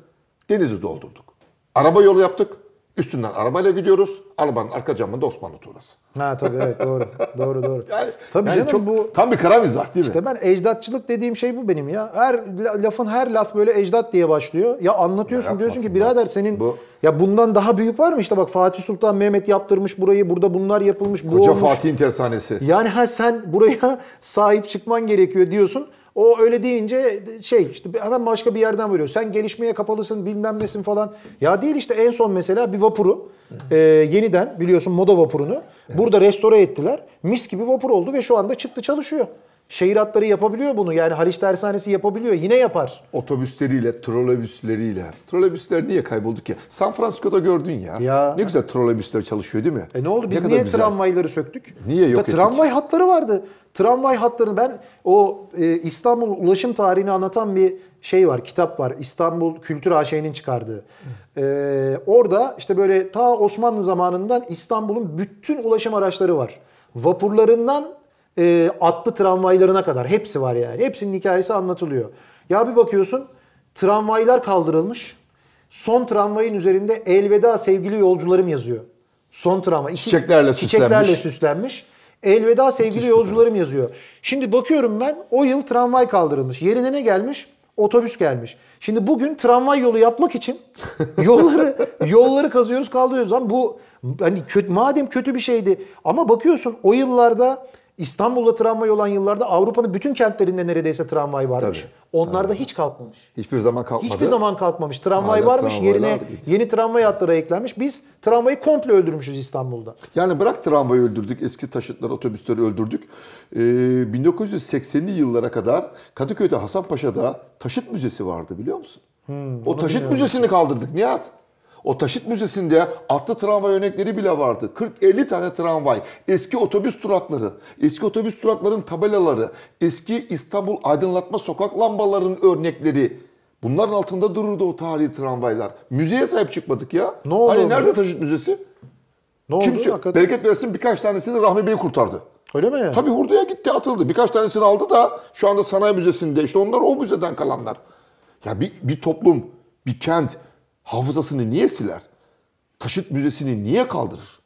Denizi doldurduk. Araba yolu yaptık. Üstünden arabayla gidiyoruz. Arabanın arka camında Osmanlı tuğrası. Ha tabii evet doğru. [LAUGHS] doğru doğru. Yani, tabii yani canım çok, bu tam bir kara mizah değil mi? İşte ben ecdatçılık dediğim şey bu benim ya. Her lafın her laf böyle ecdat diye başlıyor. Ya anlatıyorsun ya diyorsun ki birader senin bu, ya bundan daha büyük var mı? İşte bak Fatih Sultan Mehmet yaptırmış burayı. Burada bunlar yapılmış. Bu Koca olmuş. Fatih'in tersanesi. Yani ha sen buraya [LAUGHS] sahip çıkman gerekiyor diyorsun. O öyle deyince şey işte hemen başka bir yerden vuruyor. Sen gelişmeye kapalısın bilmem nesin falan. Ya değil işte en son mesela bir vapuru e, yeniden biliyorsun moda vapurunu burada restore ettiler. Mis gibi vapur oldu ve şu anda çıktı çalışıyor. Şehir hatları yapabiliyor bunu. Yani Haliç Dershanesi yapabiliyor. Yine yapar. Otobüsleriyle, trolebüsleriyle. Trolebüsler niye kaybolduk ya? San Francisco'da gördün ya. ya. Ne güzel trolebüsler çalışıyor değil mi? E ne oldu? Biz ne niye güzel. tramvayları söktük? Niye yok ettik? Tramvay hatları vardı. Tramvay hatlarını ben o e, İstanbul ulaşım tarihini anlatan bir şey var, kitap var. İstanbul Kültür AŞ'nin çıkardığı. E, orada işte böyle ta Osmanlı zamanından İstanbul'un bütün ulaşım araçları var. Vapurlarından e, atlı tramvaylarına kadar hepsi var yani. Hepsinin hikayesi anlatılıyor. Ya bir bakıyorsun tramvaylar kaldırılmış. Son tramvayın üzerinde elveda sevgili yolcularım yazıyor. Son tramvay. çiçeklerle, çiçeklerle süslenmiş. Elveda sevgili yolcularım yazıyor. Şimdi bakıyorum ben o yıl tramvay kaldırılmış. Yerine ne gelmiş? Otobüs gelmiş. Şimdi bugün tramvay yolu yapmak için [LAUGHS] yolları yolları kazıyoruz kaldırıyoruz. Lan bu hani kötü, madem kötü bir şeydi ama bakıyorsun o yıllarda İstanbul'da tramvay olan yıllarda Avrupa'nın bütün kentlerinde neredeyse tramvay varmış. Tabii. Onlarda hiç kalkmamış. Hiçbir zaman kalkmadı. Hiçbir zaman kalkmamış. Tramvay Hala varmış yerine gitti. yeni tramvay hatları eklenmiş. Biz tramvayı komple öldürmüşüz İstanbul'da. Yani bırak tramvayı öldürdük, eski taşıtları, otobüsleri öldürdük. Ee, 1980'li yıllara kadar Kadıköy'de Hasanpaşa'da taşıt müzesi vardı biliyor musun? Hmm, o taşıt müzesini kaldırdık Nihat. O taşıt müzesinde atlı tramvay örnekleri bile vardı. 40-50 tane tramvay, eski otobüs durakları, eski otobüs durakların tabelaları, eski İstanbul aydınlatma sokak lambalarının örnekleri. Bunların altında dururdu o tarihi tramvaylar. Müzeye sahip çıkmadık ya. Ne hani oldu? Hani nerede taşıt müzesi? Ne oldu? Kimse, bereket versin birkaç tanesini Rahmi Bey kurtardı. Öyle mi? Tabii hurdaya gitti atıldı. Birkaç tanesini aldı da şu anda sanayi müzesinde İşte onlar o müzeden kalanlar. Ya bir, bir toplum, bir kent, hafızasını niye siler? Taşıt Müzesi'ni niye kaldırır?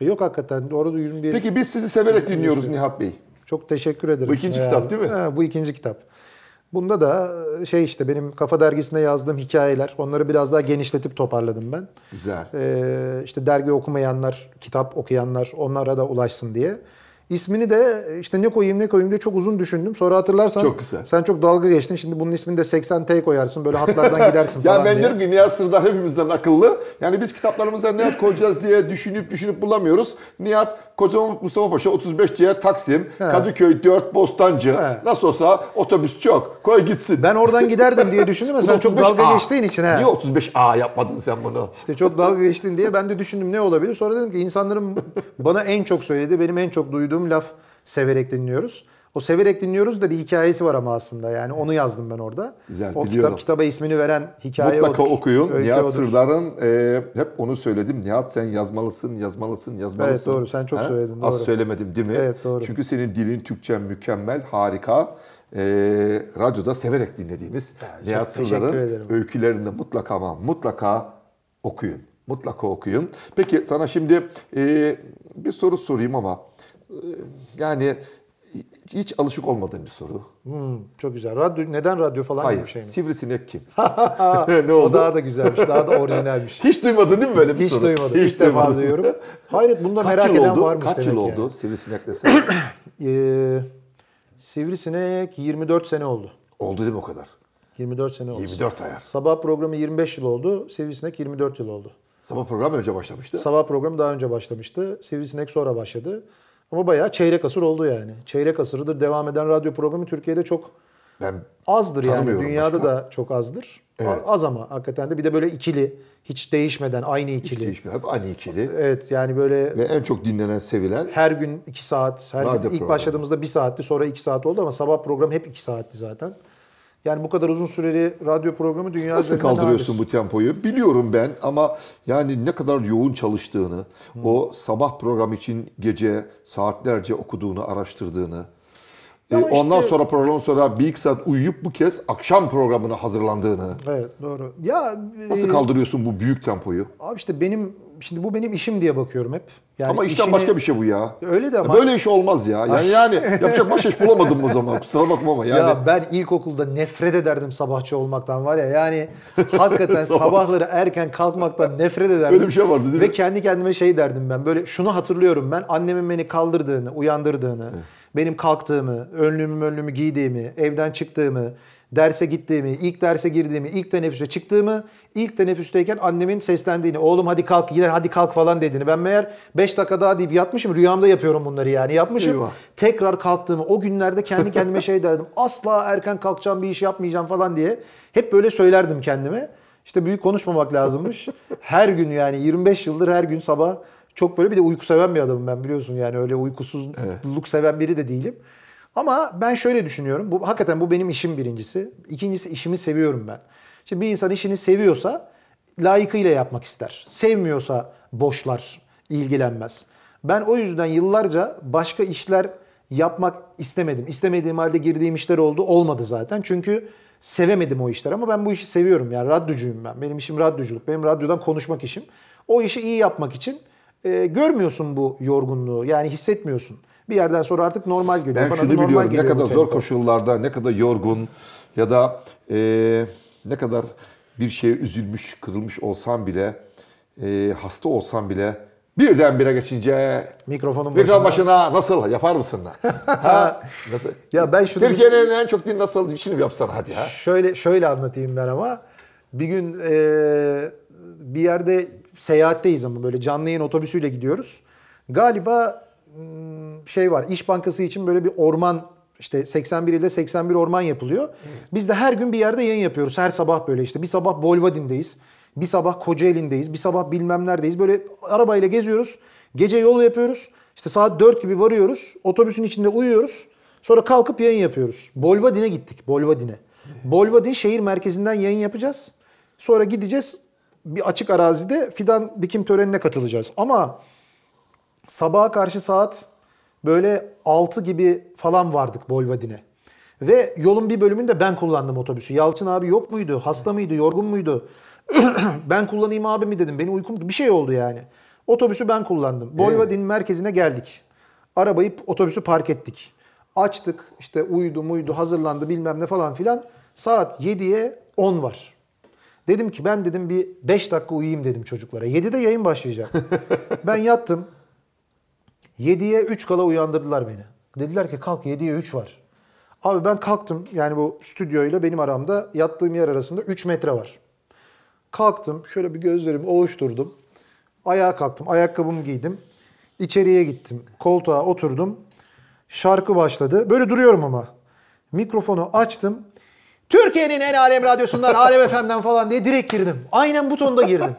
E, yok hakikaten orada 21. Peki biz sizi severek dinliyoruz Nihat Bey. Çok teşekkür ederim. Bu ikinci yani, kitap değil mi? He, bu ikinci kitap. Bunda da e, şey işte benim Kafa Dergisi'nde yazdığım hikayeler. Onları biraz daha genişletip toparladım ben. Güzel. Ee, işte dergi okumayanlar, kitap okuyanlar onlara da ulaşsın diye. İsmini de e, işte ne koyayım ne koyayım diye çok uzun düşündüm. Sonra hatırlarsan çok kısa. sen çok dalga geçtin. Şimdi bunun ismini de 80T koyarsın. Böyle hatlardan [LAUGHS] gidersin falan Ya ben diye. diyorum ki Nihat Sırdar hepimizden akıllı. Yani biz kitaplarımıza ne koyacağız diye düşünüp düşünüp bulamıyoruz. Nihat Kocaman Mustafa Paşa 35C'ye Taksim, He. Kadıköy 4 Bostancı. He. Nasıl olsa otobüs çok. Koy gitsin. Ben oradan giderdim diye düşündüm sen [LAUGHS] çok dalga A. geçtiğin için. He. Niye 35A yapmadın sen bunu? İşte çok dalga geçtin diye ben de düşündüm ne olabilir. Sonra dedim ki insanların bana en çok söylediği, benim en çok duyduğum laf severek dinliyoruz. O severek dinliyoruz da bir hikayesi var ama aslında yani onu yazdım ben orada. Güzel o Kitap, kitaba ismini veren hikaye Mutlaka odur. okuyun. Öykü Nihat odur. Sırdar'ın e, hep onu söyledim. Nihat sen yazmalısın, yazmalısın, yazmalısın. Evet doğru sen çok ha? söyledin. Doğru. Az söylemedim değil mi? Evet doğru. Çünkü senin dilin Türkçen mükemmel, harika. E, radyoda severek dinlediğimiz yani Nihat Sırdar'ın öykülerini mutlaka ama mutlaka okuyun. Mutlaka okuyun. Peki sana şimdi e, bir soru sorayım ama e, yani hiç alışık olmadığım bir soru. Hmm, çok güzel. Radyo, neden radyo falan Hayır, gibi bir şey mi? Sivrisinek kim? [LAUGHS] [LAUGHS] ne oldu? O daha da güzelmiş, daha da orijinalmiş. Şey. hiç duymadın değil mi böyle bir hiç soru? Duymadım. Hiç, hiç duymadım. defa duyuyorum. Hayret bunda merak eden oldu? varmış Kaç yıl oldu yani. sivrisinek desem? [CLEARS THROAT] ee, sivrisinek 24 sene oldu. Oldu değil mi o kadar? 24 sene oldu. 24 ayar. Sabah programı 25 yıl oldu, Sivrisinek 24 yıl oldu. Sabah programı önce başlamıştı. Sabah programı daha önce başlamıştı. Sivrisinek sonra başladı. Ama bayağı çeyrek asır oldu yani. Çeyrek asırıdır devam eden radyo programı Türkiye'de çok ben azdır yani. Dünyada başka. da çok azdır. Evet. Az ama hakikaten de bir de böyle ikili hiç değişmeden aynı ikili. Hiç değişmeden hep aynı ikili. Evet yani böyle. Ve en çok dinlenen sevilen. Her gün iki saat. Her gün ilk programı. başladığımızda bir saatti sonra iki saat oldu ama sabah programı hep iki saatti zaten. Yani bu kadar uzun süreli radyo programı dünya Nasıl kaldırıyorsun nadir. bu tempoyu? Biliyorum ben ama yani ne kadar yoğun çalıştığını, hmm. o sabah program için gece saatlerce okuduğunu, araştırdığını. Ee, işte, ondan sonra program sonra bir iki saat uyuyup bu kez akşam programına hazırlandığını. Evet doğru. Ya Nasıl e, kaldırıyorsun bu büyük tempoyu? Abi işte benim Şimdi bu benim işim diye bakıyorum hep. Yani ama işten işini... başka bir şey bu ya. Öyle de ama. Böyle iş olmaz ya. Yani, yani yapacak başka iş bulamadım o zaman. Kusura bakma ama yani. Ya ben ilkokulda nefret ederdim sabahçı olmaktan var ya. Yani [LAUGHS] hakikaten sabahları erken kalkmaktan nefret ederdim. Öyle bir şey vardı değil mi? Ve kendi kendime şey derdim ben. Böyle şunu hatırlıyorum ben. Annemin beni kaldırdığını, uyandırdığını, benim kalktığımı, önlüğümü önlüğümü giydiğimi, evden çıktığımı, derse gittiğimi, ilk derse girdiğimi, ilk teneffüse çıktığımı İlk teneffüsteyken annemin seslendiğini, oğlum hadi kalk yine hadi kalk falan dediğini. Ben meğer 5 dakika daha deyip yatmışım. Rüyamda yapıyorum bunları yani yapmışım. Eyvah. Tekrar kalktığımı o günlerde kendi [LAUGHS] kendime şey derdim. Asla erken kalkacağım bir iş yapmayacağım falan diye. Hep böyle söylerdim kendime. İşte büyük konuşmamak lazımmış. [LAUGHS] her gün yani 25 yıldır her gün sabah çok böyle bir de uyku seven bir adamım ben biliyorsun yani öyle uykusuzluk evet. seven biri de değilim. Ama ben şöyle düşünüyorum. Bu hakikaten bu benim işim birincisi. İkincisi işimi seviyorum ben. Şimdi bir insan işini seviyorsa layıkıyla yapmak ister. Sevmiyorsa boşlar, ilgilenmez. Ben o yüzden yıllarca başka işler yapmak istemedim. İstemediğim halde girdiğim işler oldu. Olmadı zaten. Çünkü sevemedim o işler ama ben bu işi seviyorum. Yani radyocuyum ben. Benim işim radyoculuk. Benim radyodan konuşmak işim. O işi iyi yapmak için e, görmüyorsun bu yorgunluğu. Yani hissetmiyorsun. Bir yerden sonra artık normal geliyor. Ben Bana şunu biliyorum. Ne kadar zor koşullarda, ne kadar yorgun ya da e, ne kadar bir şeye üzülmüş, kırılmış olsam bile, e, hasta olsam bile birdenbire geçince mikrofonun mikrofon başına nasıl yapar mısın? [LAUGHS] ha? Nasıl? Ya ben şunu Türkiye'nin en çok din nasıl bir şey yapsan hadi ha. Şöyle şöyle anlatayım ben ama bir gün e, bir yerde seyahatteyiz ama böyle canlı yayın otobüsüyle gidiyoruz. Galiba hmm, şey var. İş Bankası için böyle bir orman işte 81 ile 81 orman yapılıyor. Evet. Biz de her gün bir yerde yayın yapıyoruz. Her sabah böyle işte. Bir sabah Bolvadin'deyiz. Bir sabah Kocaeli'ndeyiz. Bir sabah bilmem neredeyiz. Böyle arabayla geziyoruz. Gece yol yapıyoruz. İşte saat 4 gibi varıyoruz. Otobüsün içinde uyuyoruz. Sonra kalkıp yayın yapıyoruz. Bolvadin'e gittik. Bolvadin'e. Evet. Bolvadin şehir merkezinden yayın yapacağız. Sonra gideceğiz bir açık arazide fidan dikim törenine katılacağız. Ama sabaha karşı saat böyle 6 gibi falan vardık Bolvadin'e. Ve yolun bir bölümünde ben kullandım otobüsü. Yalçın abi yok muydu? Hasta mıydı? Yorgun muydu? [CLEARS THROAT] ben kullanayım abi mi dedim. Benim uykum bir şey oldu yani. Otobüsü ben kullandım. Ee? Bolvadin ee? merkezine geldik. Arabayı otobüsü park ettik. Açtık işte uyudu muydu hazırlandı bilmem ne falan filan. Saat 7'ye 10 var. Dedim ki ben dedim bir 5 dakika uyuyayım dedim çocuklara. 7'de yayın başlayacak. [LAUGHS] ben yattım. 7'ye 3 kala uyandırdılar beni. Dediler ki kalk 7'ye 3 var. Abi ben kalktım yani bu stüdyo ile benim aramda yattığım yer arasında 3 metre var. Kalktım şöyle bir gözlerimi oluşturdum, Ayağa kalktım ayakkabımı giydim. İçeriye gittim koltuğa oturdum. Şarkı başladı. Böyle duruyorum ama. Mikrofonu açtım. Türkiye'nin en alem radyosundan, Alem [LAUGHS] FM'den falan diye direkt girdim. Aynen bu tonda girdim.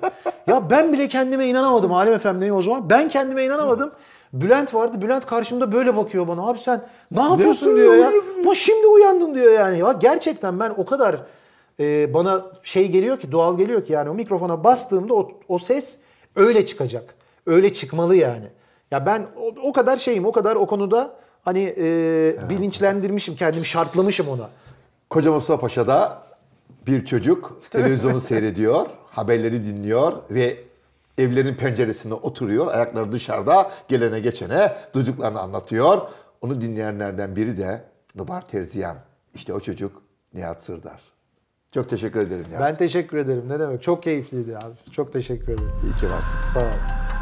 ya ben bile kendime inanamadım Alem FM'deyim o zaman. Ben kendime inanamadım. Bülent vardı. Bülent karşımda böyle bakıyor bana. Abi sen ne yapıyorsun ne diyor ya. Bu şimdi uyandın diyor yani. Ya gerçekten ben o kadar e, bana şey geliyor ki doğal geliyor ki yani o mikrofona bastığımda o, o ses öyle çıkacak. Öyle çıkmalı yani. Ya ben o, o kadar şeyim, o kadar o konuda hani e, bilinçlendirmişim kendimi, şartlamışım ona. Koca Mustafa Paşa'da bir çocuk [LAUGHS] televizyonu seyrediyor, haberleri dinliyor ve evlerin penceresinde oturuyor. Ayakları dışarıda gelene geçene duyduklarını anlatıyor. Onu dinleyenlerden biri de Nubar Terziyan. İşte o çocuk Nihat Sırdar. Çok teşekkür ederim Nihat. Ben teşekkür ederim. Ne demek? Çok keyifliydi abi. Çok teşekkür ederim. İyi ki varsın. Sağ ol.